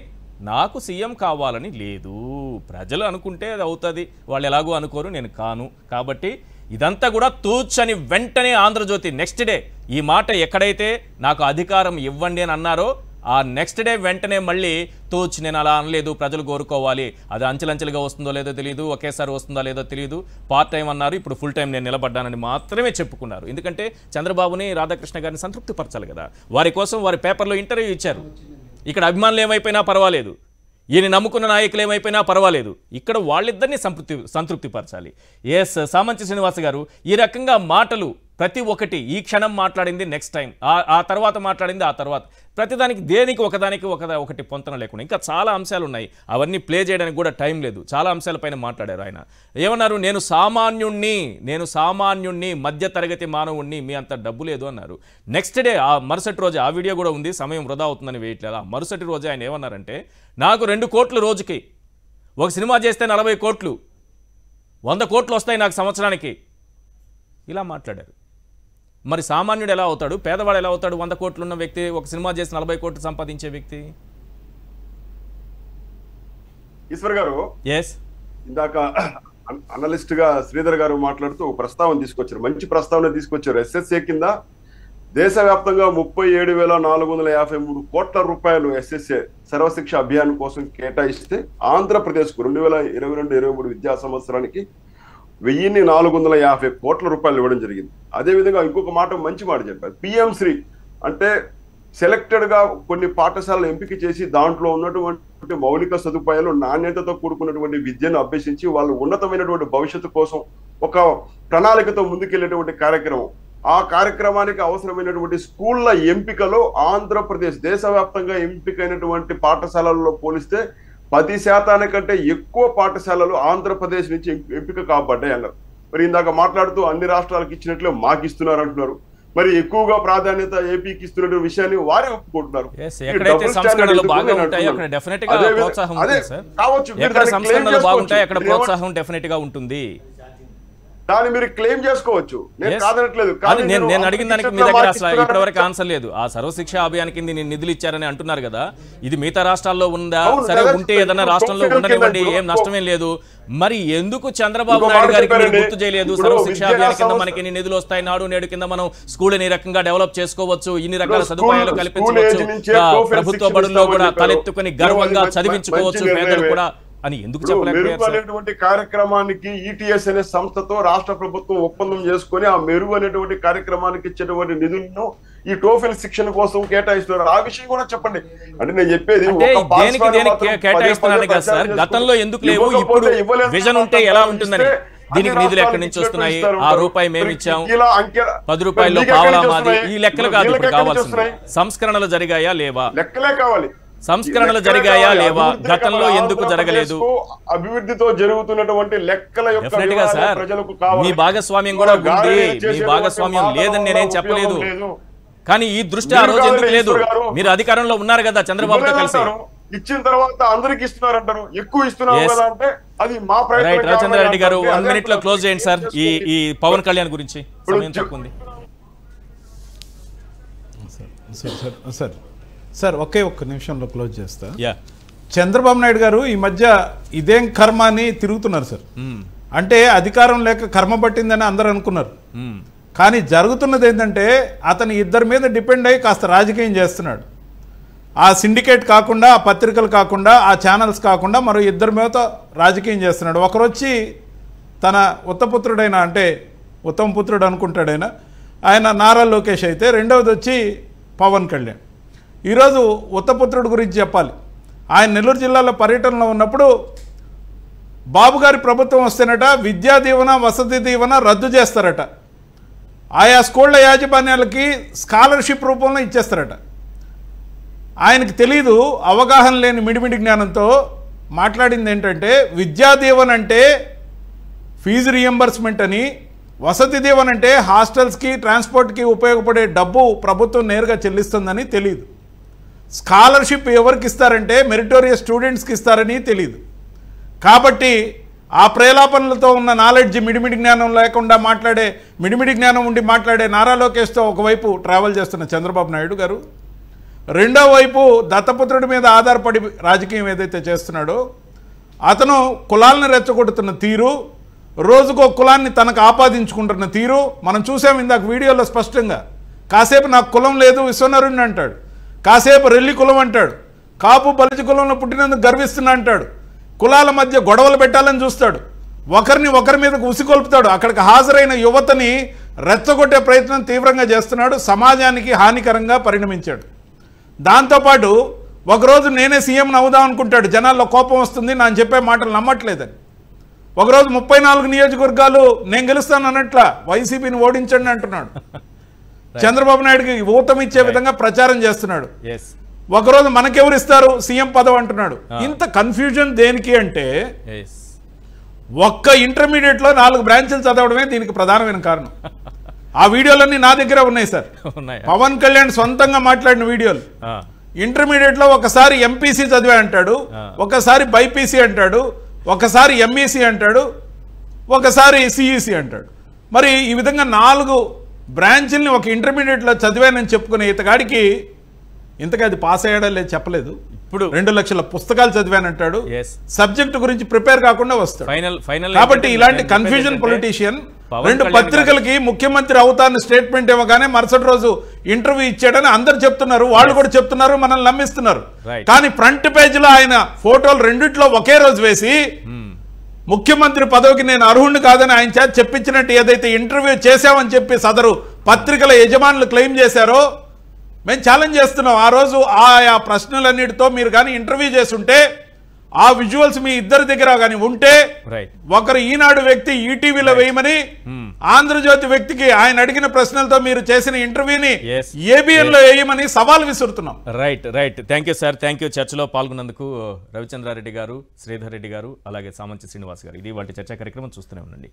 నాకు సీఎం కావాలని లేదు ప్రజలు అనుకుంటే అది అవుతుంది వాళ్ళు ఎలాగో అనుకోరు నేను కాను కాబట్టి ఇదంతా కూడా తూచ్ అని వెంటనే ఆంధ్రజ్యోతి నెక్స్ట్ డే ఈ మాట ఎక్కడైతే నాకు అధికారం ఇవ్వండి అని అన్నారో ఆ నెక్స్ట్ డే వెంటనే మళ్ళీ తోచి నేను అలా అనలేదు ప్రజలు కోరుకోవాలి అది అంచెలంచెలుగా వస్తుందో లేదో తెలియదు ఒకేసారి వస్తుందో లేదో తెలియదు పార్ట్ టైం అన్నారు ఇప్పుడు ఫుల్ టైం నేను నిలబడ్డానని మాత్రమే చెప్పుకున్నారు ఎందుకంటే చంద్రబాబుని రాధాకృష్ణ గారిని సంతృప్తిపరచాలి కదా వారి కోసం వారి పేపర్లో ఇంటర్వ్యూ ఇచ్చారు ఇక్కడ అభిమానులు ఏమైపోయినా పర్వాలేదు ఈయన నమ్ముకున్న నాయకులు ఏమైపోయినా పర్వాలేదు ఇక్కడ వాళ్ళిద్దరినీ సంతృప్తి సంతృప్తిపరచాలి ఎస్ సామంతి శ్రీనివాస్ గారు ఈ రకంగా మాటలు ప్రతి ఒక్కటి ఈ క్షణం మాట్లాడింది నెక్స్ట్ టైం ఆ తర్వాత మాట్లాడింది ఆ తర్వాత ప్రతిదానికి దేనికి ఒకదానికి ఒక ఒకటి పొంతన లేకుండా ఇంకా చాలా అంశాలు ఉన్నాయి అవన్నీ ప్లే చేయడానికి కూడా టైం లేదు చాలా అంశాలపైన మాట్లాడారు ఆయన ఏమన్నారు నేను సామాన్యుణ్ణి నేను సామాన్యుణ్ణి మధ్యతరగతి మానవుణ్ణి మీ అంత డబ్బు లేదు అన్నారు నెక్స్ట్ డే ఆ మరుసటి రోజు ఆ వీడియో కూడా ఉంది సమయం వృధా అవుతుందని వేయట్లేదు ఆ మరుసటి రోజు ఆయన ఏమన్నారంటే నాకు రెండు కోట్లు రోజుకి ఒక సినిమా చేస్తే నలభై కోట్లు వంద కోట్లు వస్తాయి నాకు సంవత్సరానికి ఇలా మాట్లాడారు మరి సామాన్యుడు ఎలా అవుతాడు పేదవాడు ఎలా అవుతాడు వంద కోట్లు ఉన్న వ్యక్తి ఒక సినిమా చేసి నలభై కోట్లు సంపాదించే వ్యక్తి ఈశ్వర్ గారు ఎస్ ఇందాక అనలిస్ట్ గా శ్రీధర్ గారు మాట్లాడుతూ ఒక ప్రస్తావన తీసుకొచ్చారు మంచి ప్రస్తావన తీసుకొచ్చారు ఎస్ఎస్ఏ కింద దేశవ్యాప్తంగా ముప్పై ఏడు వేల నాలుగు వందల యాభై మూడు కోట్ల రూపాయలు ఎస్ఎస్ఏ సర్వశిక్ష అభియాన్ కోసం కేటాయిస్తే ఆంధ్రప్రదేశ్కు రెండు వేల ఇరవై రెండు ఇరవై మూడు విద్యా సంవత్సరానికి వెయ్యిన్ని నాలుగు వందల యాభై కోట్ల రూపాయలు ఇవ్వడం జరిగింది అదేవిధంగా ఇంకొక మాట మంచి మాట చెప్పారు పిఎం శ్రీ అంటే సెలెక్టెడ్గా కొన్ని పాఠశాలలు ఎంపిక చేసి దాంట్లో ఉన్నటువంటి మౌలిక సదుపాయాలు నాణ్యతతో కూడుకున్నటువంటి విద్యను అభ్యసించి వాళ్ళు ఉన్నతమైనటువంటి భవిష్యత్తు కోసం ఒక ప్రణాళికతో ముందుకెళ్ళేటువంటి కార్యక్రమం ఆ కార్యక్రమానికి అవసరమైనటువంటి స్కూళ్ళ ఎంపికలో ఆంధ్రప్రదేశ్ దేశవ్యాప్తంగా ఎంపికైనటువంటి పాఠశాలల్లో పోలిస్తే పది శాతానికంటే ఎక్కువ పాఠశాలలు ఆంధ్రప్రదేశ్ నుంచి ఎంపిక కాబడ్డాయి అన్నారు మరి ఇందాక మాట్లాడుతూ అన్ని రాష్ట్రాలకు ఇచ్చినట్లు మాకు ఇస్తున్నారు అంటున్నారు మరి ఎక్కువగా ప్రాధాన్యత ఏపీకి ఇస్తున్న విషయాన్ని వారే ఒప్పుకుంటున్నారు కావచ్చు దాన్ని మీరు క్లెయిమ్ చేసుకోవచ్చు నేను కాదనట్లేదు కానీ నేను అడిగిన దానికి మీ దగ్గర అసలు ఇప్పటివరకు ఆన్సర్ లేదు ఆ సర్వశిక్ష అభియాన్ కింద నిధులు ఇచ్చారని అంటున్నారు కదా ఇది మిగతా రాష్ట్రాల్లో ఉందా సరే ఉంటే ఏదైనా రాష్ట్రంలో ఉండనివ్వండి ఏం నష్టమేం లేదు మరి ఎందుకు చంద్రబాబు నాయుడు గారికి గుర్తు చేయలేదు సర్వశిక్ష అభియాన్ కింద మనకి ఇన్ని నిధులు వస్తాయి నాడు నేడు కింద మనం స్కూల్ ఈ రకంగా డెవలప్ చేసుకోవచ్చు ఇన్ని రకాల సదుపాయాలు కల్పించవచ్చు ప్రభుత్వ బడుల్లో కూడా తలెత్తుకుని గర్వంగా చదివించుకోవచ్చు పేదలు కూడా అని ఎందుకు చెప్పలేకపోయారు కార్యక్రమానికి ఈటీఎస్ e అనే సంస్థతో రాష్ట్ర ప్రభుత్వం ఒప్పందం చేసుకుని ఆ మెరుగు అనేటువంటి కార్యక్రమానికి ఇచ్చేటువంటి నిధులను ఈ టోఫెల్ శిక్షణ కోసం కేటాయిస్తున్నారు ఆ విషయం కూడా చెప్పండి అంటే నేను చెప్పేది కేటాయిస్తున్నాను కదా సార్ గతంలో ఎందుకు లేవు ఇప్పుడు విజన్ ఉంటే ఎలా ఉంటుందని దీనికి నిధులు ఎక్కడి నుంచి వస్తున్నాయి ఆ రూపాయి మేము ఇచ్చాము పది రూపాయలు కావాలా మాది ఈ లెక్కలు కాదు ఇప్పుడు కావాల్సింది సంస్కరణలు జరిగాయా లేవా లెక్కలే కావాలి సంస్కరణలు జరిగాయా లేవా గతంలో ఎందుకు జరగలేదు అభివృద్ధితో జరుగుతున్నటువంటి లెక్కల యొక్క సార్ మీ భాగస్వామ్యం కూడా ఉంది మీ భాగస్వామ్యం లేదని నేనేం చెప్పలేదు కానీ ఈ దృష్టి ఆ రోజు ఎందుకు లేదు మీరు అధికారంలో ఉన్నారు కదా చంద్రబాబుతో కలిసి ఇచ్చిన తర్వాత అందరికి ఇస్తున్నారు ఎక్కువ ఇస్తున్నారు అంటే అది మా right Rajendra Reddy garu one minute లో క్లోజ్ చేయండి సార్ ఈ ఈ పవన్ కళ్యాణ్ గురించి సమయం సార్ సార్ సార్ సార్ ఒకే ఒక్క నిమిషంలో క్లోజ్ చేస్తా యా చంద్రబాబు నాయుడు గారు ఈ మధ్య ఇదేం కర్మ అని తిరుగుతున్నారు సార్ అంటే అధికారం లేక కర్మ పట్టిందని అందరు అనుకున్నారు కానీ జరుగుతున్నది ఏంటంటే అతను ఇద్దరి మీద డిపెండ్ అయ్యి కాస్త రాజకీయం చేస్తున్నాడు ఆ సిండికేట్ కాకుండా ఆ పత్రికలు కాకుండా ఆ ఛానల్స్ కాకుండా మరో ఇద్దరి మీద రాజకీయం చేస్తున్నాడు ఒకరొచ్చి తన ఉత్తపుత్రుడైన అంటే ఉత్తమ పుత్రుడు అనుకుంటాడైనా ఆయన నారా లోకేష్ అయితే రెండవది వచ్చి పవన్ కళ్యాణ్ ఈరోజు ఉత్తపుత్రుడు గురించి చెప్పాలి ఆయన నెల్లూరు జిల్లాలో పర్యటనలో ఉన్నప్పుడు బాబుగారి ప్రభుత్వం వస్తేనట విద్యా దీవెన వసతి దీవెన రద్దు చేస్తారట ఆయా స్కూళ్ళ యాజమాన్యాలకి స్కాలర్షిప్ రూపంలో ఇచ్చేస్తారట ఆయనకు తెలీదు అవగాహన లేని మిడిమిడి జ్ఞానంతో మాట్లాడింది ఏంటంటే విద్యా దీవెన అంటే ఫీజు రియంబర్స్మెంట్ అని వసతి దీవెన అంటే హాస్టల్స్కి ట్రాన్స్పోర్ట్కి ఉపయోగపడే డబ్బు ప్రభుత్వం నేరుగా చెల్లిస్తుందని తెలియదు స్కాలర్షిప్ ఎవరికి ఇస్తారంటే మెరిటోరియస్ స్టూడెంట్స్కి ఇస్తారని తెలియదు కాబట్టి ఆ ప్రేలాపనలతో ఉన్న నాలెడ్జ్ మిడిమిడి జ్ఞానం లేకుండా మాట్లాడే మిడిమిడి జ్ఞానం ఉండి మాట్లాడే నారా లోకేష్తో ఒకవైపు ట్రావెల్ చేస్తున్న చంద్రబాబు నాయుడు గారు రెండో వైపు దత్తపుత్రుడి మీద ఆధారపడి రాజకీయం ఏదైతే చేస్తున్నాడో అతను కులాలను రెచ్చగొడుతున్న తీరు రోజుకో కులాన్ని తనకు ఆపాదించుకుంటున్న తీరు మనం చూసాం ఇందాక వీడియోలో స్పష్టంగా కాసేపు నాకు కులం లేదు విశ్వనరుణ్ణి అంటాడు కాసేపు రెల్లి కులం అంటాడు కాపు బలిజి కులంలో పుట్టినందుకు గర్విస్తున్నా అంటాడు కులాల మధ్య గొడవలు పెట్టాలని చూస్తాడు ఒకరిని ఒకరి మీదకు ఉసికొల్పుతాడు అక్కడికి హాజరైన యువతని రెచ్చగొట్టే ప్రయత్నం తీవ్రంగా చేస్తున్నాడు సమాజానికి హానికరంగా పరిణమించాడు దాంతోపాటు ఒకరోజు నేనే సీఎంని అవుదాం అనుకుంటాడు జనాల్లో కోపం వస్తుంది నేను చెప్పే మాటలు నమ్మట్లేదని ఒకరోజు ముప్పై నాలుగు నియోజకవర్గాలు నేను గెలుస్తాను అన్నట్ల వైసీపీని ఓడించండి అంటున్నాడు చంద్రబాబు నాయుడుకి ఇచ్చే విధంగా ప్రచారం చేస్తున్నాడు ఒకరోజు మనకెవరు ఇస్తారు సీఎం పదవి అంటున్నాడు ah. ఇంత కన్ఫ్యూజన్ దేనికి అంటే ఒక్క ఇంటర్మీడియట్ లో నాలుగు బ్రాంచ్లు చదవడమే దీనికి ప్రధానమైన కారణం (laughs) ఆ వీడియోలన్నీ నా దగ్గర ఉన్నాయి సార్ పవన్ కళ్యాణ్ సొంతంగా మాట్లాడిన వీడియోలు ఇంటర్మీడియట్ ah. లో ఒకసారి ఎంపీసీ చదివా అంటాడు ah. ఒకసారి బైపీసీ అంటాడు ఒకసారి ఎంఈసీ e అంటాడు ఒకసారి సిఈసీ e అంటాడు మరి ఈ విధంగా నాలుగు బ్రాంచ్ని ఒక ఇంటర్మీడియట్లో చదివానని చెప్పుకునే ఇతగాడికి ఇంతగా అది పాస్ అయ్యాడా లేదు చెప్పలేదు ఇప్పుడు రెండు లక్షల పుస్తకాలు చదివానంటాడు సబ్జెక్ట్ గురించి ప్రిపేర్ కాకుండా వస్తాడు ఫైనల్ కాబట్టి ఇలాంటి కన్ఫ్యూజన్ పొలిటీషియన్ రెండు పత్రికలకి ముఖ్యమంత్రి అవుతాను స్టేట్మెంట్ ఇవ్వగానే మరుసటి రోజు ఇంటర్వ్యూ ఇచ్చాడని అందరు చెప్తున్నారు వాళ్ళు కూడా చెప్తున్నారు మనల్ని నమ్మిస్తున్నారు కానీ ఫ్రంట్ పేజ్ లో ఆయన ఫోటోలు రెండిట్లో ఒకే రోజు వేసి hmm. ముఖ్యమంత్రి పదవికి నేను అర్హుడిని కాదని ఆయన చేత చెప్పించినట్టు ఏదైతే ఇంటర్వ్యూ చేశామని చెప్పి సదరు పత్రికల యజమానులు క్లెయిమ్ చేశారో మేము ఛాలెంజ్ చేస్తున్నాం ఆ రోజు ఆయా ప్రశ్నలన్నిటితో మీరు కానీ ఇంటర్వ్యూ చేసుంటే ఆ విజువల్స్ మీ ఇద్దరి దగ్గర కానీ ఉంటే ఒకరు ఈనాడు వ్యక్తి ఈటీవీలో వేయమని hmm. ఆంధ్రజ్యోతి వ్యక్తికి ఆయన అడిగిన ప్రశ్నలతో మీరు చేసిన ఇంటర్వ్యూని ఏబిఎన్ లో వేయమని సవాల్ విసురుతున్నాం right right thank you sir thank you చర్చలో పాల్గొన్నందుకు రవిచంద్రారెడ్డి గారు శ్రీధర్ రెడ్డి గారు అలాగే సామంచి శ్రీనివాస్ గారు ఇది వాటి చర్చా కార్యక్రమం చూస్తూనే ఉండండి